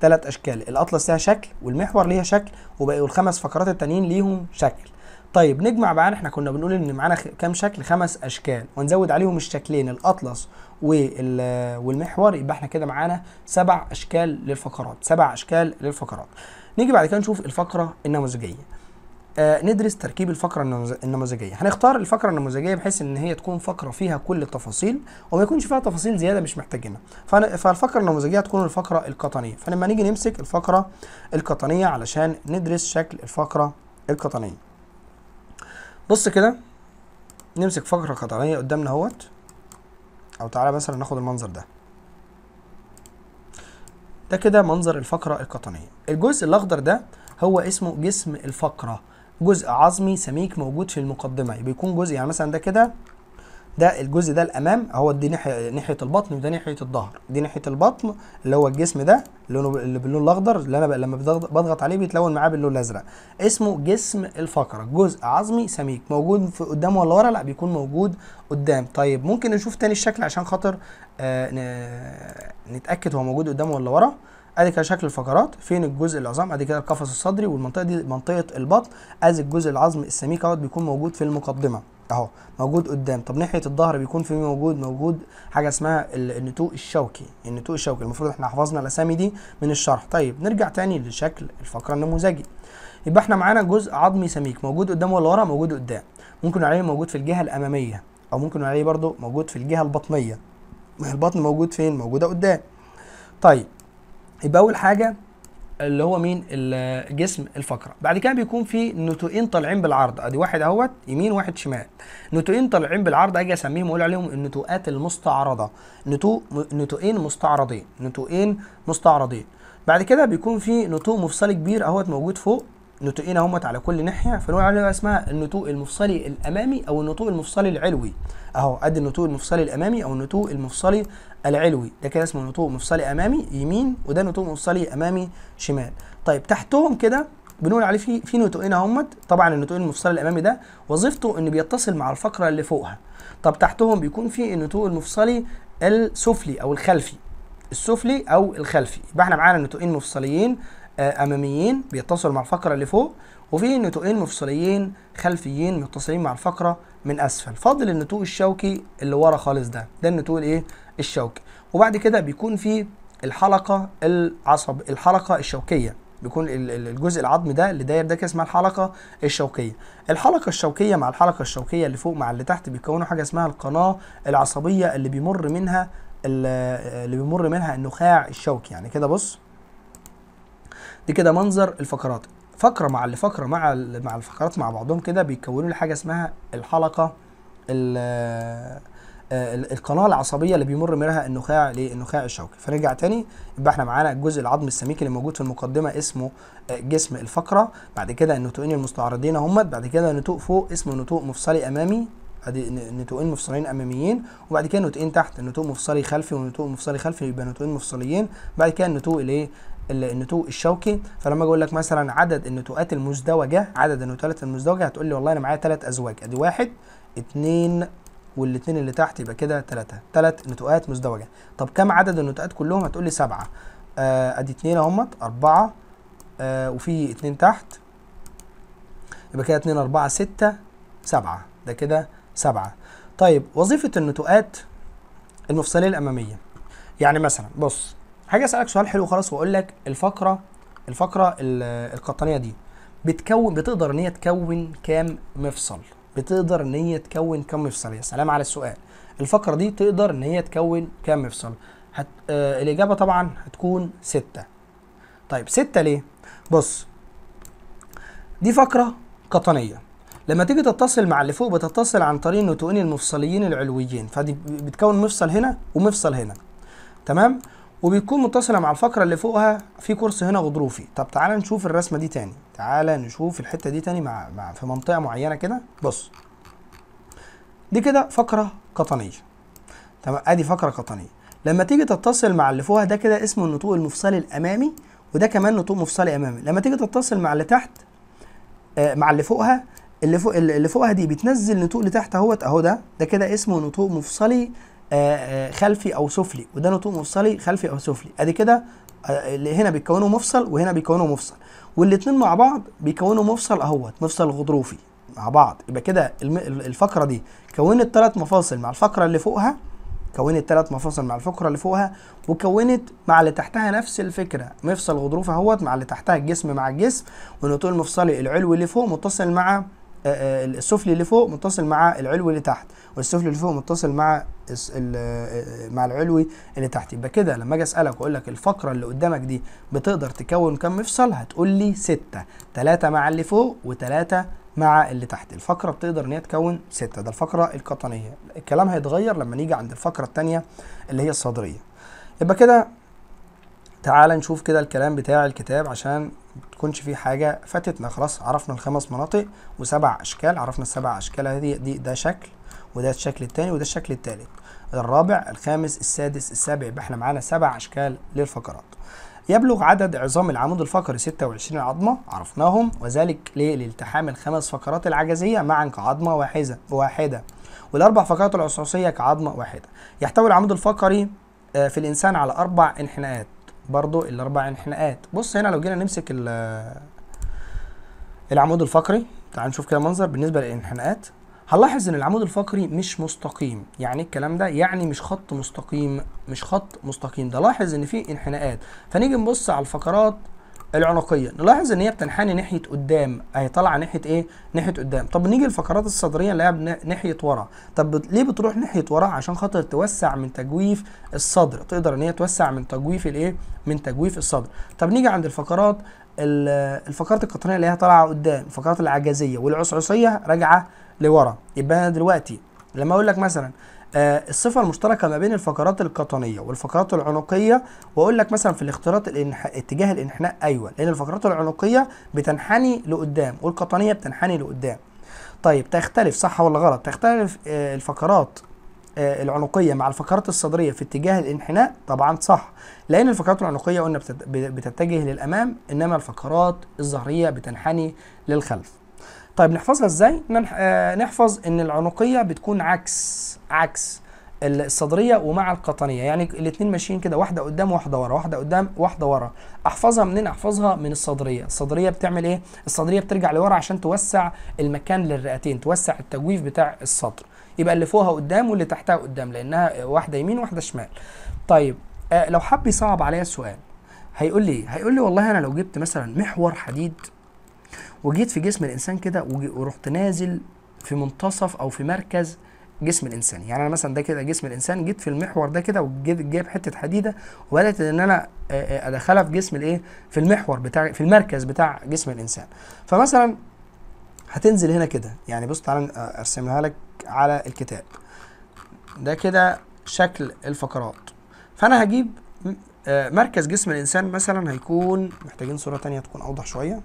ثلاث اشكال الاطلس ليها شكل والمحور ليها شكل وباقي الخمس فقرات التانيين ليهم شكل طيب نجمع بقى احنا كنا بنقول ان معانا كام شكل خمس اشكال ونزود عليهم الشكلين الاطلس والمحور يبقى احنا كده معانا سبع اشكال للفقرات سبع اشكال للفقرات نيجي بعد كده نشوف الفقره النموذجيه آه ندرس تركيب الفقرة النموذجية هنختار الفقرة النموذجية بحيث ان هي تكون فقرة فيها كل التفاصيل وما يكونش فيها تفاصيل زيادة مش محتاجينها فالفقرة النموذجية هتكون الفقرة القطنية فلما نيجي نمسك الفقرة القطنية علشان ندرس شكل الفقرة القطنية بص كده نمسك فقرة قطنية قدامنا اهوت او تعالى مثلا ناخد المنظر ده ده كده منظر الفقرة القطنية الجزء الاخضر ده هو اسمه جسم الفقرة جزء عظمي سميك موجود في المقدمة بيكون جزء يعني مثلا ده كده ده الجزء ده الامام اهو دي ناحيه ناحيه البطن وده ناحيه الظهر دي ناحيه البطن اللي هو الجسم ده لونه اللي باللون الاخضر اللي انا لما بضغط عليه بيتلون معاه باللون الازرق اسمه جسم الفقره جزء عظمي سميك موجود في قدام ولا ورا لا بيكون موجود قدام طيب ممكن نشوف تاني الشكل عشان خاطر آه نتاكد هو موجود قدام ولا ورا ادي كده شكل الفقرات فين الجزء العظام ادي كده القفص الصدري والمنطقه دي منطقه البطن ادي الجزء العظمي السميك اهوت بيكون موجود في المقدمه اهو موجود قدام طب ناحيه الظهر بيكون في موجود موجود حاجه اسمها النتوء الشوكي النتوء الشوكي المفروض احنا حفظنا الاسامي دي من الشرح طيب نرجع تاني لشكل الفقره النموذجي يبقى احنا معانا جزء عظمي سميك موجود قدام ولا ورا موجود قدام ممكن عليه موجود في الجهه الاماميه او ممكن عليه برده موجود في الجهه البطنيه البطن موجود فين موجوده قدام طيب يبقى اول حاجه اللي هو مين الجسم الفقره بعد كده بيكون في نتوئين طالعين بالعرض ادي واحد اهوت يمين واحد شمال نتوئين طالعين بالعرض اجي اسميهم واقول عليهم النتوءات المستعرضه نتوء نتوئين مستعرضين نتوئين مستعرضين بعد كده بيكون في نتوء مفصلي كبير اهوت موجود فوق نتوئين اهمت على كل ناحيه فنقول عليها اسمها النتوء المفصلي الامامي او النتوء المفصلي العلوي اهو ادي النتوء المفصلي الامامي او النتوء المفصلي العلوي ده كده اسمه نتوء مفصلي امامي يمين وده نتوء مفصلي امامي شمال طيب تحتهم كده بنقول عليه في في نتوئين اهمت طبعا النتوء المفصلي الامامي ده وظيفته انه بيتصل مع الفقره اللي فوقها طب تحتهم بيكون في النتوء المفصلي السفلي او الخلفي السفلي او الخلفي يبقى احنا معانا نتوئين مفصليين اماميين بيتصلوا مع الفقره اللي فوق وفي نتوئين مفصليين خلفيين متصلين مع الفقره من اسفل فاضل النتوء الشوكي اللي ورا خالص ده ده النتوء الايه الشوكي وبعد كده بيكون في الحلقه العصب الحلقه الشوكيه بيكون الجزء العظمي ده اللي داير ده كده اسمها الحلقه الشوكيه الحلقه الشوكيه مع الحلقه الشوكيه اللي فوق مع اللي تحت بيكونوا حاجه اسمها القناه العصبيه اللي بيمر منها اللي بيمر منها النخاع الشوكي يعني كده بص دي كده منظر الفقرات فقره مع اللي فقره مع مع الفقرات مع بعضهم كده بيكونوا لي حاجه اسمها الحلقه آه، القناه العصبيه اللي بيمر منها النخاع للنخاع الشوكي فنرجع تاني يبقى احنا معانا الجزء العظمي السميك اللي موجود في المقدمه اسمه آه، جسم الفقره بعد كده النتوئين المستعرضين هم بعد كده نتوء فوق اسمه نتوء مفصلي امامي ادي نتوئين مفصلين اماميين وبعد كده نتوئين تحت نتوء مفصلي خلفي ونتوء مفصلي خلفي يبقى نتوئين مفصليين بعد كده النتوء الايه النتوء الشوكي فلما اقول لك مثلا عدد النتوءات المزدوجه عدد النتوءات المزدوجه هتقول لي والله انا معايا ثلاث ازواج ادي واحد اثنين والاثنين اللي تحت يبقى كده ثلاثه ثلاث نتوءات مزدوجه طب كم عدد النتوءات كلهم هتقول لي سبعه آه ادي اثنين اهمت اربعه آه وفي اثنين تحت يبقى كده اثنين اربعه سته سبعه ده كده سبعه طيب وظيفه النتوءات المفصليه الاماميه يعني مثلا بص هاجي اسالك سؤال حلو خلاص واقول لك الفقره الفقره القطنيه دي بتكون بتقدر ان هي تكون كام مفصل بتقدر ان هي تكون كام مفصل يا سلام على السؤال الفقره دي تقدر ان هي تكون كام مفصل هت... آه الاجابه طبعا هتكون ستة طيب ستة ليه بص دي فقره قطنيه لما تيجي تتصل مع اللي فوق بتتصل عن طريق النتوئين المفصليين العلويين فدي بتكون مفصل هنا ومفصل هنا تمام وبتكون متصله مع الفقره اللي فوقها في كورس هنا غضروفي طب تعالى نشوف الرسمه دي تاني تعالى نشوف الحته دي تاني مع, مع في منطقه معينه كده بص دي كده فقره قطنيه تمام ادي فقره قطنيه لما تيجي تتصل مع اللي فوقها ده كده اسمه النطوق المفصلي الامامي وده كمان نطوق مفصلي امامي لما تيجي تتصل مع اللي تحت آه مع اللي فوقها اللي فوق اللي فوقها دي بتنزل نطوق لتحت اهوت اهو ده ده كده اسمه نطوق مفصلي آه، آه، خلفي او سفلي وده نتوء مفصلي خلفي او سفلي ادي كده آه، اللي هنا بيكونوا مفصل وهنا بيكونوا مفصل والاثنين مع بعض بيكونوا مفصل اهوت مفصل غضروفي مع بعض يبقى كده الفقره دي كونت ثلاث مفاصل مع الفقره اللي فوقها كونت ثلاث مفاصل مع الفقره اللي فوقها وكونت مع اللي تحتها نفس الفكره مفصل غضروف اهوت مع اللي تحتها الجسم مع الجسم والنتوء المفصلي العلوي اللي فوق متصل مع آه، آه، السفلي اللي فوق متصل مع العلوي اللي تحت والسفلي اللي فوق متصل مع آه، مع العلوي اللي تحت يبقى كده لما اجي اسالك واقول لك الفقره اللي قدامك دي بتقدر تكون كم مفصل هتقول لي 6 3 مع اللي فوق و3 مع اللي تحت الفقره بتقدر ان هي تكون 6 ده الفقره القطنيه الكلام هيتغير لما نيجي عند الفقره الثانيه اللي هي الصدريه يبقى كده تعال نشوف كده الكلام بتاع الكتاب عشان ما تكونش في حاجه فاتتنا خلاص عرفنا الخمس مناطق وسبع اشكال عرفنا السبع اشكال هذه دي ده شكل وده الشكل الثاني وده الشكل الثالث الرابع الخامس السادس السابع يبقى احنا معانا سبع اشكال للفقرات يبلغ عدد عظام العمود الفقري 26 عظمة عرفناهم وذلك لالتحام الخمس فقرات العجزية معا كعظمة واحدة واحدة والأربع فقرات العصعصية كعظمة واحدة يحتوي العمود الفقري آه، في الإنسان على أربع انحناءات برضو الاربع انحناءات بص هنا لو جينا نمسك العمود الفقري تعال نشوف كده منظر بالنسبه للانحناءات هنلاحظ ان العمود الفقري مش مستقيم يعني إيه الكلام ده يعني مش خط مستقيم مش خط مستقيم ده لاحظ ان في انحناءات فنيجي نبص على الفقرات العنقيه نلاحظ ان هي بتنحني ناحيه قدام اهي طالعه ناحيه ايه ناحيه قدام طب نيجي الفقرات الصدريه اللي هي ناحيه ورا طب ليه بتروح ناحيه ورا عشان خاطر توسع من تجويف الصدر تقدر ان هي توسع من تجويف الايه من تجويف الصدر طب نيجي عند الفقرات الفقرات القطنيه اللي هي طالعه قدام الفقرات العجزيه والعصعصيه راجعه لورا يبقى انا دلوقتي لما اقول لك مثلا آه، الصفه المشتركه ما بين الفقرات القطنيه والفقرات العنقيه واقول لك مثلا في الاختلاط الانح... اتجاه الانحناء ايوه لان الفقرات العنقيه بتنحني لقدام والقطنيه بتنحني لقدام طيب تختلف صح ولا غلط تختلف آه، الفقرات آه، العنقية مع الفقرات الصدرية في اتجاه الانحناء طبعا صح لأن الفقرات العنقية قلنا بتتجه للأمام إنما الفقرات الظهرية بتنحني للخلف طيب نحفظها ازاي نحفظ ان العنقية بتكون عكس عكس الصدريه ومع القطنيه يعني الاثنين ماشيين كده واحده قدام واحده ورا واحده قدام واحده ورا احفظها منين احفظها من الصدريه الصدريه بتعمل ايه الصدريه بترجع لورا عشان توسع المكان للرئتين توسع التجويف بتاع الصدر يبقى اللي فوقها قدام واللي تحتها قدام لانها واحده يمين واحده شمال طيب آه لو حب يصعب عليا السؤال هيقول لي هيقول لي والله انا لو جبت مثلا محور حديد وجيت في جسم الانسان كده ورحت نازل في منتصف او في مركز جسم الانسان يعني انا مثلا ده كده جسم الانسان جيت في المحور ده كده وجيت جايب حته حديده وبدات ان انا ادخلها في جسم الايه في المحور بتاع في المركز بتاع جسم الانسان فمثلا هتنزل هنا كده يعني بص تعالى ارسمها لك على الكتاب ده كده شكل الفقرات فانا هجيب مركز جسم الانسان مثلا هيكون محتاجين صوره تانية تكون اوضح شويه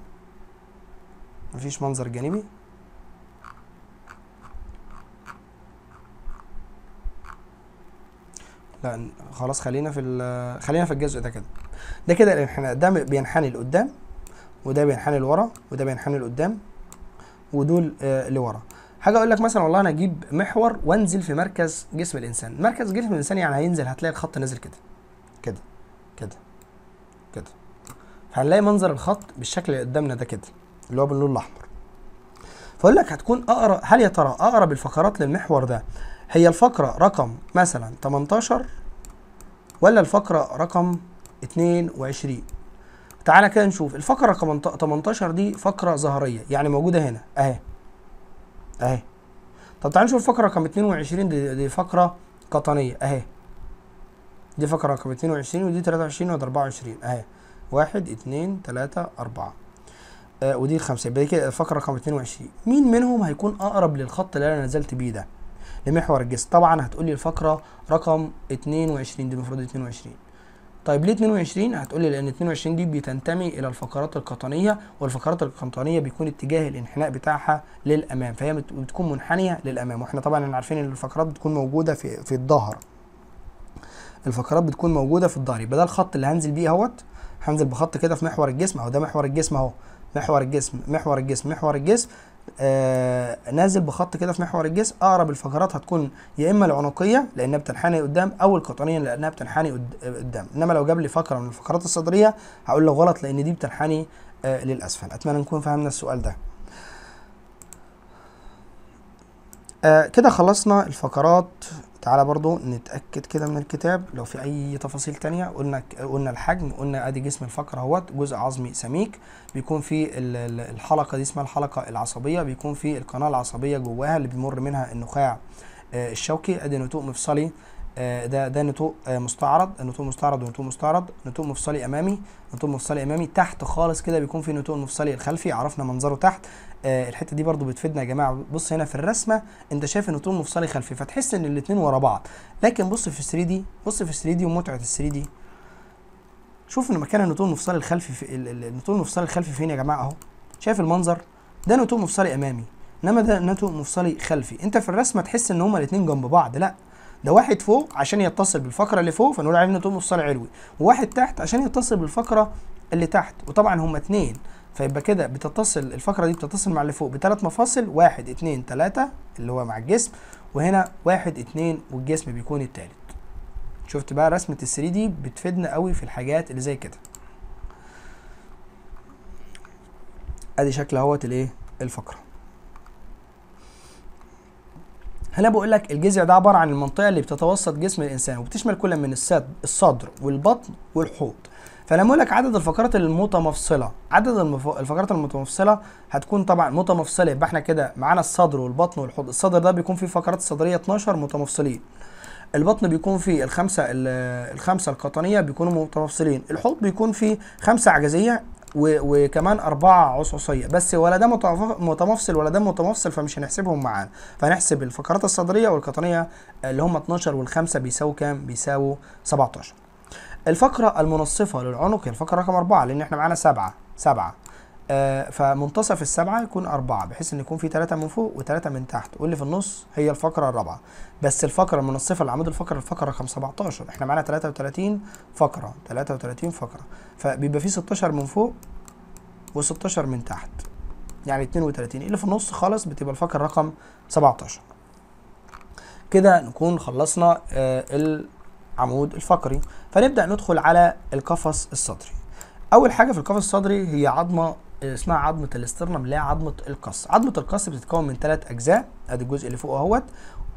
مفيش منظر جانبي لا خلاص خلينا في خلينا في الجزء ده كده ده كده الانحناء ده بينحني لقدام وده بينحني لورا وده بينحني لقدام ودول آه لورا حاجه اقول لك مثلا والله انا اجيب محور وانزل في مركز جسم الانسان مركز جسم الانسان يعني هينزل هتلاقي الخط نازل كده كده كده كده فهنلاقي منظر الخط بالشكل اللي قدامنا ده كده اللي هو باللون الاحمر فاقول لك هتكون اقرب هل يا ترى اقرب الفقرات للمحور ده هي الفقرة رقم مثلا 18 ولا الفقرة رقم 22 تعالى كده نشوف الفقرة رقم 18 دي فقرة ظهرية يعني موجودة هنا اهي اهي طب تعالى نشوف الفقرة رقم 22 دي, دي فقرة قطنية اهي دي فقرة رقم 22 ودي 23 آه، ودي 24 اهي 1 2 3 4 ودي الخمسة يبقى كده الفقرة رقم 22 مين منهم هيكون أقرب للخط اللي أنا نزلت بيه ده؟ لمحور الجسم طبعا هتقولي الفقره رقم 22 دي المفروض 22 طيب ليه 22 هتقولي لان 22 دي بتنتمي الى الفقرات القطنيه والفقرات القطنيه بيكون اتجاه الانحناء بتاعها للامام فهي بتكون منحنيه للامام واحنا طبعا عارفين ان الفقرات بتكون موجوده في في الظهر الفقرات بتكون موجوده في الظهر يبقى ده الخط اللي هنزل بيه اهوت هنزل بخط كده في محور الجسم اهو ده محور الجسم اهو محور الجسم محور الجسم محور الجسم آه نازل بخط كده في محور الجسم اقرب الفقرات هتكون يا اما العنقيه لانها بتنحني قدام او القطنيه لانها بتنحني قدام انما لو جاب لي فقره من الفقرات الصدريه هقول له غلط لان دي بتنحني آه للاسفل اتمنى نكون فهمنا السؤال ده آه كده خلصنا الفقرات تعالى برضو نتاكد كده من الكتاب لو في اي تفاصيل تانية قلنا قلنا الحجم قلنا ادي جسم الفقر اهوت جزء عظمي سميك بيكون في الحلقه دي اسمها الحلقه العصبيه بيكون في القناه العصبيه جواها اللي بيمر منها النخاع آه، الشوكي ادي نتوء مفصلي آه، ده ده نتوء آه، مستعرض نتوء مستعرض ونتوء مستعرض نتوء مفصلي امامي نتوء مفصلي امامي تحت خالص كده بيكون في نتوء مفصلي الخلفي عرفنا منظره تحت آه الحته دي برضو بتفيدنا يا جماعه بص هنا في الرسمه انت شايف ان طول مفصلي خلفي فتحس ان الاثنين ورا بعض لكن بص في 3 دي بص في 3 دي ومتعه ال 3 دي شوف ان مكان النطول المفصلي الخلفي في النطول المفصلي الخلفي فين يا جماعه اهو شايف المنظر ده نطول مفصلي امامي انما ده نطول مفصلي خلفي انت في الرسمه تحس ان هما الاثنين جنب بعض لا ده واحد فوق عشان يتصل بالفقره اللي فوق فنقول عليه نطول مفصلي علوي وواحد تحت عشان يتصل بالفقره اللي تحت وطبعا هما اثنين فيبقى كده بتتصل الفقره دي بتتصل مع اللي فوق بثلاث مفاصل واحد اتنين تلاته اللي هو مع الجسم وهنا واحد اتنين والجسم بيكون الثالث شفت بقى رسمه ال 3 دي بتفيدنا قوي في الحاجات اللي زي كده ادي شكل اهوت الايه الفقره هنا بقول لك الجذع ده عباره عن المنطقه اللي بتتوسط جسم الانسان وبتشمل كل من الصدر والبطن والحوض فلما اقول لك عدد الفقرات المتمفصله عدد الفقرات المتمفصله هتكون طبعا متمفصله يبقى احنا كده معانا الصدر والبطن والحوض الصدر ده بيكون فيه فقرات صدريه 12 متمفصلين البطن بيكون فيه الخمسه الخمسه القطنيه بيكونوا متمفصلين الحوض بيكون فيه خمسه عجزيه وكمان أربعة عصعصية بس ولا ده متمفصل ولا ده متمفصل فمش هنحسبهم معانا فهنحسب الفقرات الصدرية والقطنية اللي هم 12 والخمسة بيساووا كام؟ بيساووا 17 الفقرة المنصفة للعنق هي يعني الفقرة رقم أربعة لأن احنا معانا سبعة سبعة آه فمنتصف السبعة يكون أربعة بحيث إن يكون في ثلاثة من فوق وثلاثة من تحت واللي في النص هي الفقرة الرابعة بس الفقرة المنصفة لعمود الفقرة الفقرة رقم 17 احنا معانا 33 فقرة 33 فقرة فبيبقى في 16 من فوق و16 من تحت يعني 32 اللي في النص خالص بتبقى الفقرة رقم 17 كده نكون خلصنا آه العمود الفقري فنبدا ندخل على القفص الصدري اول حاجه في القفص الصدري هي عظمه آه، اسمها عظمه الاسترنم اللي هي عظمه القص عظمه القص بتتكون من ثلاث اجزاء ادي الجزء اللي فوق اهوت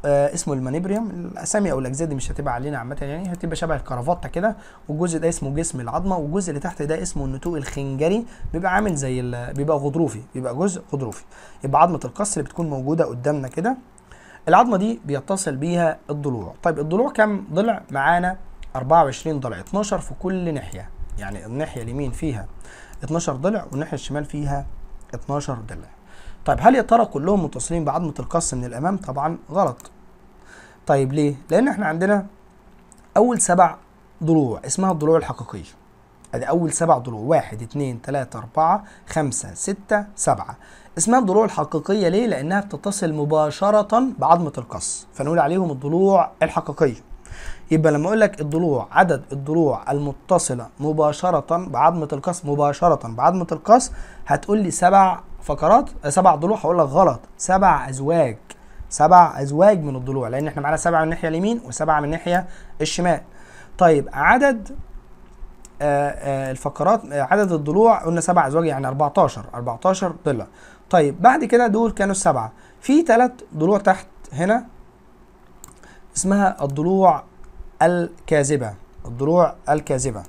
آه اسمه المانيبريوم الاسامي او الاجزاء دي مش هتبقى علينا عامه يعني هتبقى شبه الكرافته كده والجزء ده اسمه جسم العظمه والجزء اللي تحت ده اسمه النتوء الخنجري بيبقى عامل زي بيبقى غضروفي بيبقى جزء غضروفي يبقى عظمه القص اللي بتكون موجوده قدامنا كده العظمه دي بيتصل بيها الضلوع طيب الضلوع كام ضلع معانا 24 ضلع 12 في كل ناحيه يعني الناحيه اليمين فيها 12 ضلع والناحيه الشمال فيها 12 ضلع طيب هل يا ترى كلهم متصلين بعظمه القص من الامام طبعا غلط طيب ليه لان احنا عندنا اول سبع ضلوع اسمها الضلوع الحقيقيه ادي يعني اول سبع ضلوع واحد اتنين تلاتة اربعة خمسة ستة سبعة اسمها الضلوع الحقيقية ليه؟ لأنها بتتصل مباشرة بعظمة القص فنقول عليهم الضلوع الحقيقية يبقى لما اقول لك الضلوع عدد الضلوع المتصله مباشره بعظمه القص مباشره بعظمه القص هتقول لي سبع فقرات آه، سبع ضلوع هقول لك غلط سبع ازواج سبع ازواج من الضلوع لان احنا معانا سبعه من الناحيه اليمين وسبعه من الناحيه الشمال طيب عدد الفقرات عدد الضلوع قلنا سبع ازواج يعني 14 14 ضلع طيب بعد كده دول كانوا السبعه في ثلاث ضلوع تحت هنا اسمها الضلوع الكاذبه الضلوع الكاذبه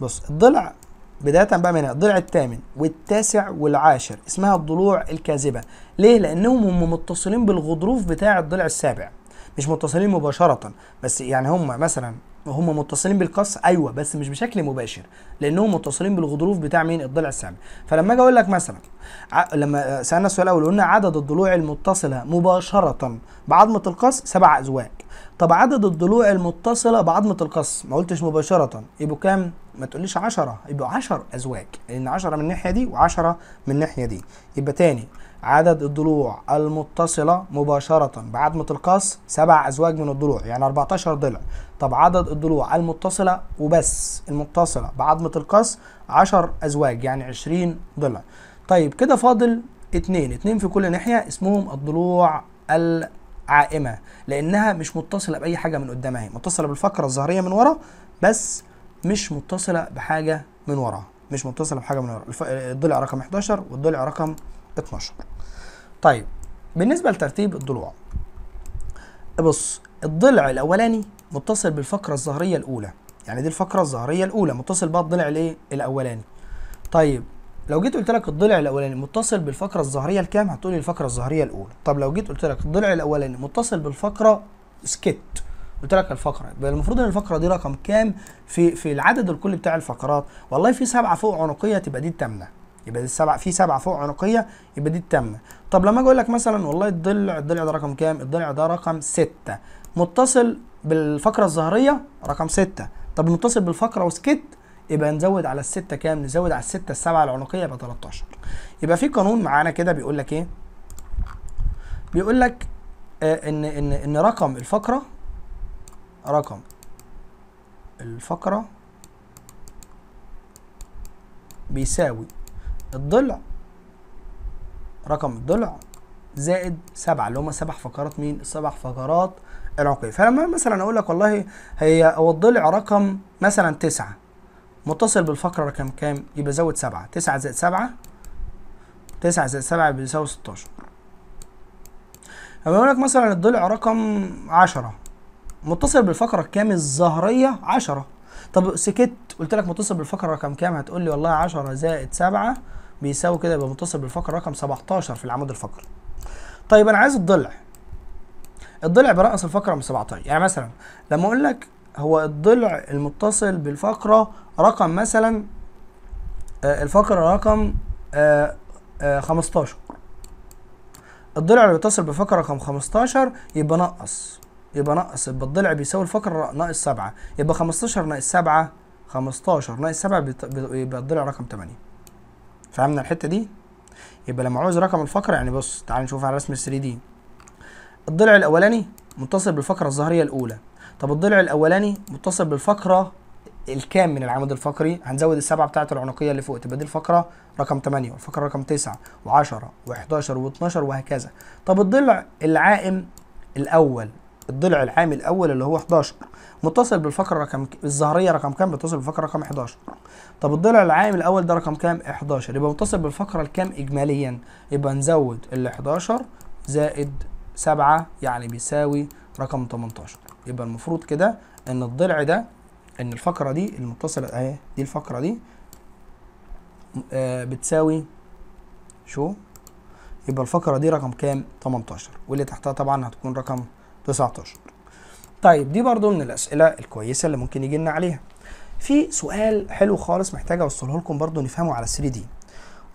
بص الضلع بداية بقى من الضلع الثامن والتاسع والعاشر اسمها الضلوع الكاذبة ليه؟ لأنهم هم متصلين بالغضروف بتاع الضلع السابع مش متصلين مباشرة بس يعني هم مثلا هم متصلين بالقص ايوه بس مش بشكل مباشر لانهم متصلين بالغضروف بتاع مين الضلع السامي فلما اجي اقول لك مثلا ع... لما سالنا السؤال الاول قلنا عدد الضلوع المتصله مباشره بعظمه القص سبع ازواج طب عدد الضلوع المتصله بعظمه القص ما قلتش مباشره يبقوا كام ما تقوليش 10 يبقوا 10 ازواج لان 10 من الناحيه دي و10 من الناحيه دي يبقى تاني عدد الضلوع المتصله مباشره بعظمه القص سبع ازواج من الضلوع يعني 14 ضلع طب عدد الضلوع المتصلة وبس المتصلة بعظمة القص 10 أزواج يعني 20 ضلع طيب كده فاضل اتنين اتنين في كل ناحية اسمهم الضلوع العائمة لأنها مش متصلة بأي حاجة من قدامها متصلة بالفقرة الظهرية من ورا بس مش متصلة بحاجة من ورا مش متصلة بحاجة من ورا الضلع رقم 11 والضلع رقم 12 طيب بالنسبة لترتيب الضلوع بص الضلع الأولاني متصل بالفقره الظهريه الاولى يعني دي الفقره الظهريه الاولى متصل بها الضلع الايه الاولاني طيب لو جيت قلت لك الضلع الاولاني متصل بالفقره الظهريه الكام هتقول لي الفقره الظهريه الاولى طب لو جيت قلت لك الضلع الاولاني متصل بالفقره سكت قلت لك الفقره يبقى المفروض ان الفقره دي رقم كام في في العدد الكلي بتاع الفقرات والله في سبعه فوق عنقيه تبقى دي التامنة يبقى دي السبعه في سبعه فوق عنقيه يبقى دي التامنة طب لما اجي اقول لك مثلا والله الضلع الضلع ده رقم كام الضلع ده رقم ستة متصل بالفقره الظهريه رقم 6 طب نتصل بالفقره وسكت يبقى نزود على الستة كام نزود على الستة السبعة العنقية يبقى 13 يبقى في قانون معانا كده بيقول لك ايه بيقول لك آه ان ان ان رقم الفقرة رقم الفقرة بيساوي الضلع رقم الضلع زائد سبعة اللي هما سبع فقرات مين؟ السبع فقرات العقيم فلما مثلا اقول لك والله هي الضلع رقم مثلا تسعة متصل بالفقرة رقم كام يبقى زود سبعة تسعة زائد سبعة تسعة زائد سبعة بيساوي ستاشر لما يقول لك مثلا الضلع رقم عشرة متصل بالفقرة كام الظهرية عشرة طب سكت قلت لك متصل بالفقرة رقم كام هتقول لي والله عشرة زائد سبعة بيساوي كده يبقى متصل بالفقرة رقم 17 في العمود الفقري طيب انا عايز الضلع الضلع برأس الفقره من 17 يعني مثلا لما اقول لك هو الضلع المتصل بالفقره رقم مثلا آه، الفقره رقم 15 آه، آه، الضلع اللي بيتصل بفقره رقم 15 يبقى نقص يبقى نقص يبقى الضلع بيساوي الفقره ناقص 7 يبقى 15 ناقص 7 15 ناقص 7 يبقى الضلع رقم 8 فهمنا الحته دي يبقى لما عاوز رقم الفقره يعني بص تعال نشوف على رسم 3 دي الضلع الاولاني متصل بالفقره الظهريه الاولى طب الضلع الاولاني متصل بالفقره الكام من العمود الفقري هنزود السبعه بتاعه العنقيه اللي فوق تبقى دي الفقره رقم 8 والفقره رقم 9 و10 و11 و12 وهكذا طب الضلع العائم الاول الضلع العام الاول اللي هو 11 متصل بالفقره رقم الظهريه رقم كام متصل بالفقره رقم 11 طب الضلع العائم الاول ده رقم كام 11 يبقى متصل بالفقره الكام اجماليا يبقى نزود ال 11 زائد 7 يعني بيساوي رقم 18 يبقى المفروض كده ان الضلع ده ان الفقره دي المتصله اهي دي الفقره دي آه بتساوي شو يبقى الفقره دي رقم كام 18 واللي تحتها طبعا هتكون رقم 19 طيب دي برضو من الاسئله الكويسه اللي ممكن يجي لنا عليها في سؤال حلو خالص محتاج اوصله لكم برضو نفهمه على 3 دي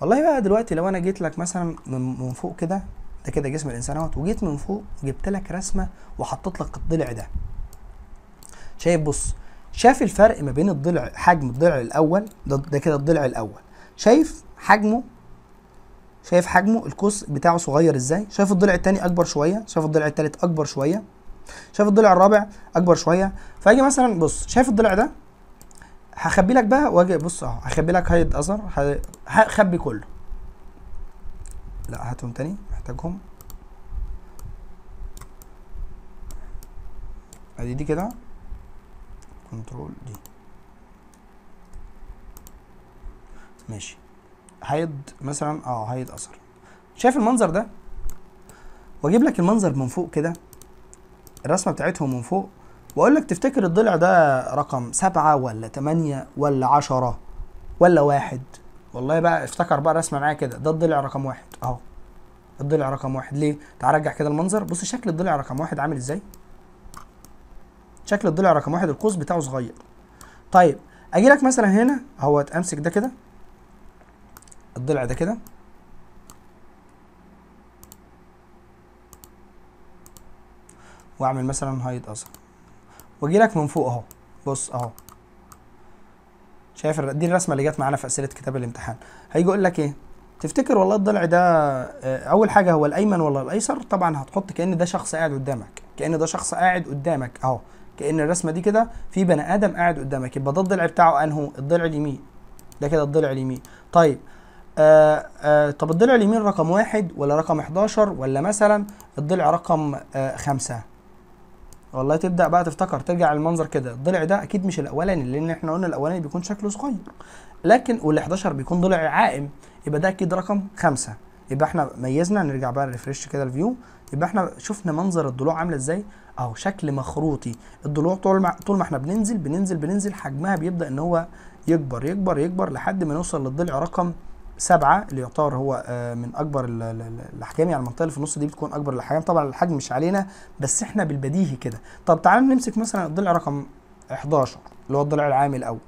والله بقى دلوقتي لو انا جيت لك مثلا من فوق كده ده كده جسم الانسان اهوت وجيت من فوق جبت لك رسمه وحطيت لك الضلع ده شايف بص شاف الفرق ما بين الضلع حجم الضلع الاول ده, ده كده الضلع الاول شايف حجمه شايف حجمه القوس بتاعه صغير ازاي شايف الضلع الثاني اكبر شويه شايف الضلع الثالث اكبر شويه شايف الضلع الرابع اكبر شويه فاجي مثلا بص شايف الضلع ده هخبي لك بقى واجي بص اهو هخبي لك هايد اثر هخبي كله لا هاتهم تاني محتاجهم ادي دي كده كنترول دي ماشي هيد مثلا اه هيد اثر شايف المنظر ده واجيب لك المنظر من فوق كده الرسمه بتاعتهم من فوق واقول لك تفتكر الضلع ده رقم سبعة ولا تمانية ولا عشرة ولا واحد والله بقى افتكر بقى رسمه معايا كده ده الضلع رقم واحد اهو الضلع رقم واحد ليه؟ تعال رجع كده المنظر بص شكل الضلع رقم واحد عامل ازاي؟ شكل الضلع رقم واحد القوس بتاعه صغير طيب اجي لك مثلا هنا اهوت امسك ده كده الضلع ده كده واعمل مثلا هايد اصغر واجي لك من فوق اهو بص اهو شايف دي الرسمه اللي جت معانا في اسئله كتاب الامتحان هيجي يقول لك ايه تفتكر والله الضلع ده آه، اول حاجه هو الايمن ولا الايسر طبعا هتحط كان ده شخص قاعد قدامك كان ده شخص قاعد قدامك اهو كان الرسمه دي كده في بني ادم قاعد قدامك يبقى ده الضلع بتاعه انهو الضلع اليمين ده كده الضلع اليمين طيب آآ آه، آآ آه، طب الضلع اليمين رقم واحد ولا رقم 11 ولا مثلا الضلع رقم خمسة والله تبدا بقى تفتكر ترجع للمنظر كده الضلع ده اكيد مش الاولاني لان احنا قلنا الاولاني بيكون شكله صغير لكن وال11 بيكون ضلع عائم يبقى ده اكيد رقم خمسة يبقى احنا ميزنا نرجع بقى ريفرش كده الفيو يبقى احنا شفنا منظر الضلوع عامله ازاي اهو شكل مخروطي الضلوع طول ما طول ما احنا بننزل بننزل بننزل حجمها بيبدا ان هو يكبر يكبر يكبر لحد ما نوصل للضلع رقم سبعه اللي يعتبر هو آه، من اكبر الاحكام يعني المنطقه اللي في النص دي بتكون اكبر الاحكام طبعا الحجم مش علينا بس احنا بالبديهي كده طب تعالى نمسك مثلا الضلع رقم 11 اللي هو الضلع العام الاول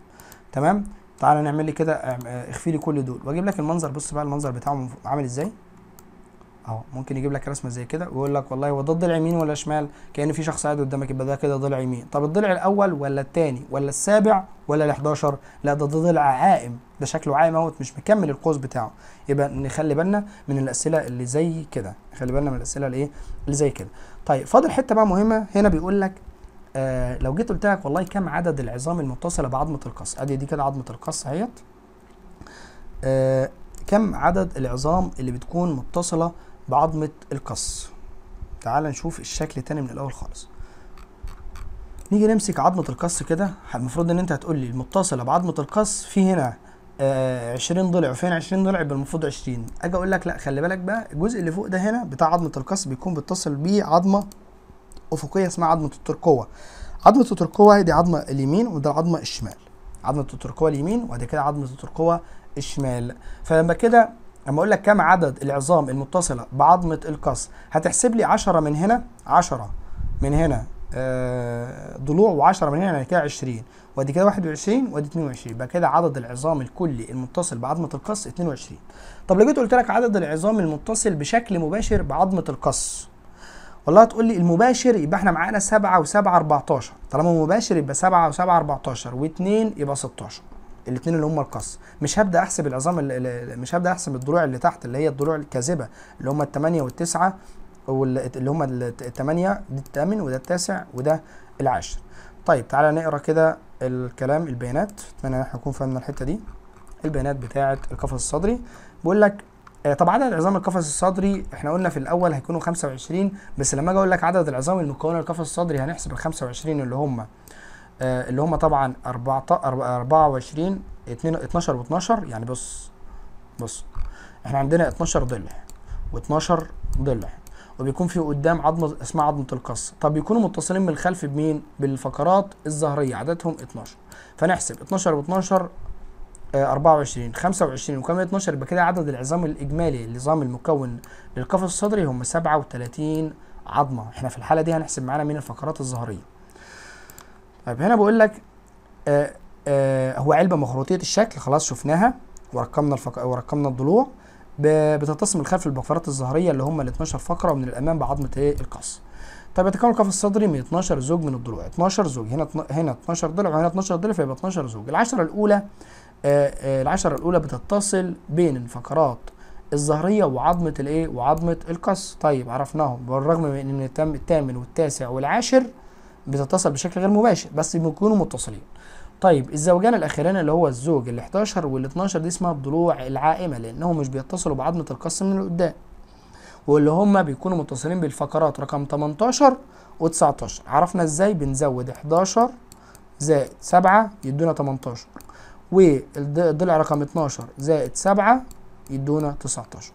تمام تعالى نعمل لي كده اخفي آه، آه، لي كل دول واجيب لك المنظر بص بقى المنظر بتاعه عامل ازاي اهو ممكن يجيب لك رسمه زي كده ويقول لك والله هو ده الضلع يمين ولا شمال كان في شخص قاعد قدامك يبقى ده كده ضلع يمين طب الضلع الاول ولا الثاني ولا السابع ولا ال11 لا ده ده ضلع عائم ده شكله عائم اهوت مش مكمل القوس بتاعه يبقى نخلي بالنا من الاسئله اللي زي كده نخلي بالنا من الاسئله الايه اللي زي كده طيب فاضل حته بقى مهمه هنا بيقول لك آه لو جيت قلت لك والله كم عدد العظام المتصله بعظمه القص ادي دي كده عظمه القص اهيت آه كم عدد العظام اللي بتكون متصله بعظمه القص تعال نشوف الشكل تاني من الاول خالص نيجي نمسك عظمه القص كده المفروض ان انت هتقول لي المتصله بعظمه القص في هنا آه 20 ضلع وفين 20 ضلع يبقى المفروض 20 اجي اقول لك لا خلي بالك بقى الجزء اللي فوق ده هنا بتاع عظمه القص بيكون بيتصل بيه عظمه افقيه اسمها عظمه الترقوه عظمه الترقوه دي عظمه اليمين وده العظمه الشمال عظمه الترقوه اليمين وبعد كده عظمه الترقوه الشمال فلما كده اما اقول لك كم عدد العظام المتصله بعظمه القص هتحسب لي 10 من هنا 10 من هنا آه، ضلوع و10 من هنا يعني كده 20 وادي كده 21 وادي 22 يبقى كده عدد العظام الكلي المتصل بعظمه القص 22 طب لو جيت قلت لك عدد العظام المتصل بشكل مباشر بعظمه القص والله هتقول لي المباشر يبقى احنا معانا 7 و7 14 طالما مباشر يبقى 7 و7 14 و2 يبقى 16 الاثنين اللي هم القص مش هبدا احسب العظام اللي مش هبدا احسب الضلوع اللي تحت اللي هي الضلوع الكاذبه اللي هم الثمانيه والتسعه اللي هم الثمانيه ده الثامن وده التاسع وده العاشر طيب تعالى نقرا كده الكلام البيانات اتمنى ان احنا نكون فهمنا الحته دي البيانات بتاعه القفص الصدري بيقول لك آه، طب عدد عظام القفص الصدري احنا قلنا في الاول هيكونوا 25 بس لما اجي اقول لك عدد العظام المكونه للقفص الصدري هنحسب ال 25 اللي هم آه، اللي هم طبعا 24 12 و12 يعني بص بص احنا عندنا 12 ضلع و12 ضلع وبيكون في قدام عظمه اسمها عظمه القص طب بيكونوا متصلين من الخلف بمين بالفقرات الظهريه عددهم 12 فنحسب 12 و12 24 25 وكم 12 يبقى كده عدد العظام الاجمالي النظام المكون للقفص الصدري هم 37 عظمه احنا في الحاله دي هنحسب معانا مين الفقرات الظهريه طيب هنا بقول لك آه آه هو علبه مخروطيه الشكل خلاص شفناها ورقمنا الفق... ورقمنا الضلوع بتتصم الخلف البفرات الظهريه اللي هم ال 12 فقره ومن الامام بعظمه ايه القص طيب يتكون القفص الصدري من 12 زوج من الضلوع 12 زوج هنا هنا 12 ضلع وهنا 12 ضلع فيبقى 12 زوج العشره الاولى آه،, آه العشره الاولى بتتصل بين الفقرات الظهريه وعظمه الايه وعظمه القص طيب عرفناهم بالرغم من ان تم الثامن والتاسع والعاشر بتتصل بشكل غير مباشر بس بيكونوا متصلين طيب الزوجان الاخيران اللي هو الزوج ال 11 وال 12 دي اسمها الضلوع العائمه لانهم مش بيتصلوا بعظمه القص من قدام واللي هم بيكونوا متصلين بالفقرات رقم 18 و19 عرفنا ازاي بنزود 11 زائد 7 يدونا 18 والضلع رقم 12 زائد 7 يدونا 19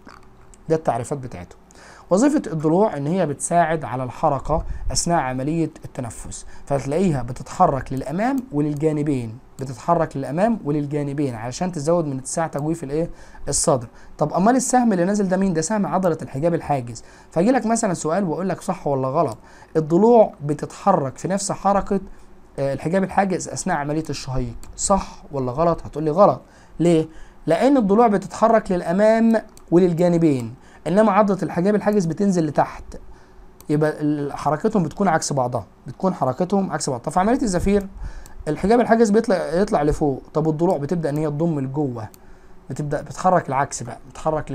ده التعريفات بتاعتهم وظيفة الضلوع ان هي بتساعد على الحركة اثناء عملية التنفس فتلاقيها بتتحرك للامام وللجانبين بتتحرك للامام وللجانبين علشان تزود من اتساع تجويف الايه الصدر طب امال السهم اللي نازل ده مين ده سهم عضله الحجاب الحاجز فاجي لك مثلا سؤال واقول لك صح ولا غلط الضلوع بتتحرك في نفس حركه آه، الحجاب الحاجز اثناء عمليه الشهيق صح ولا غلط هتقول لي غلط ليه لان الضلوع بتتحرك للامام وللجانبين انما عضله الحجاب الحاجز بتنزل لتحت يبقى حركتهم بتكون عكس بعضها بتكون حركتهم عكس بعضها فعمليه عمليه الزفير الحجاب الحاجز بيطلع يطلع لفوق طب الضلوع بتبدا ان هي تضم لجوه بتبدا بتحرك العكس بقى بتحرك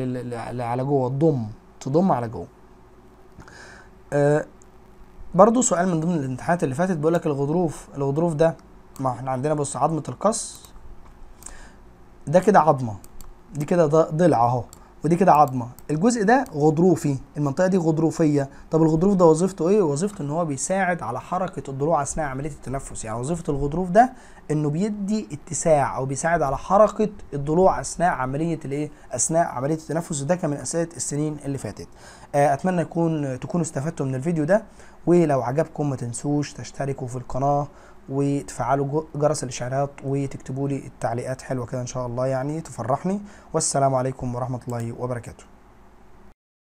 على جوه تضم تضم على جوه آه برضو سؤال من ضمن الامتحانات اللي فاتت بيقول لك الغضروف الغضروف ده ما احنا عندنا بص عظمه القص ده كده عظمه دي كده ضلع اهو ودي كده عظمه الجزء ده غضروفي المنطقه دي غضروفيه طب الغضروف ده وظيفته ايه وظيفته ان هو بيساعد على حركه الضلوع اثناء عمليه التنفس يعني وظيفه الغضروف ده انه بيدي اتساع او بيساعد على حركه الضلوع اثناء عمليه الايه اثناء عمليه التنفس ده كان من اسئله السنين اللي فاتت آه، اتمنى يكون تكونوا استفدتوا من الفيديو ده ولو عجبكم ما تنسوش تشتركوا في القناه وتفعلوا جرس الاشعارات وتكتبوا لي التعليقات حلوه كده ان شاء الله يعني تفرحني والسلام عليكم ورحمه الله وبركاته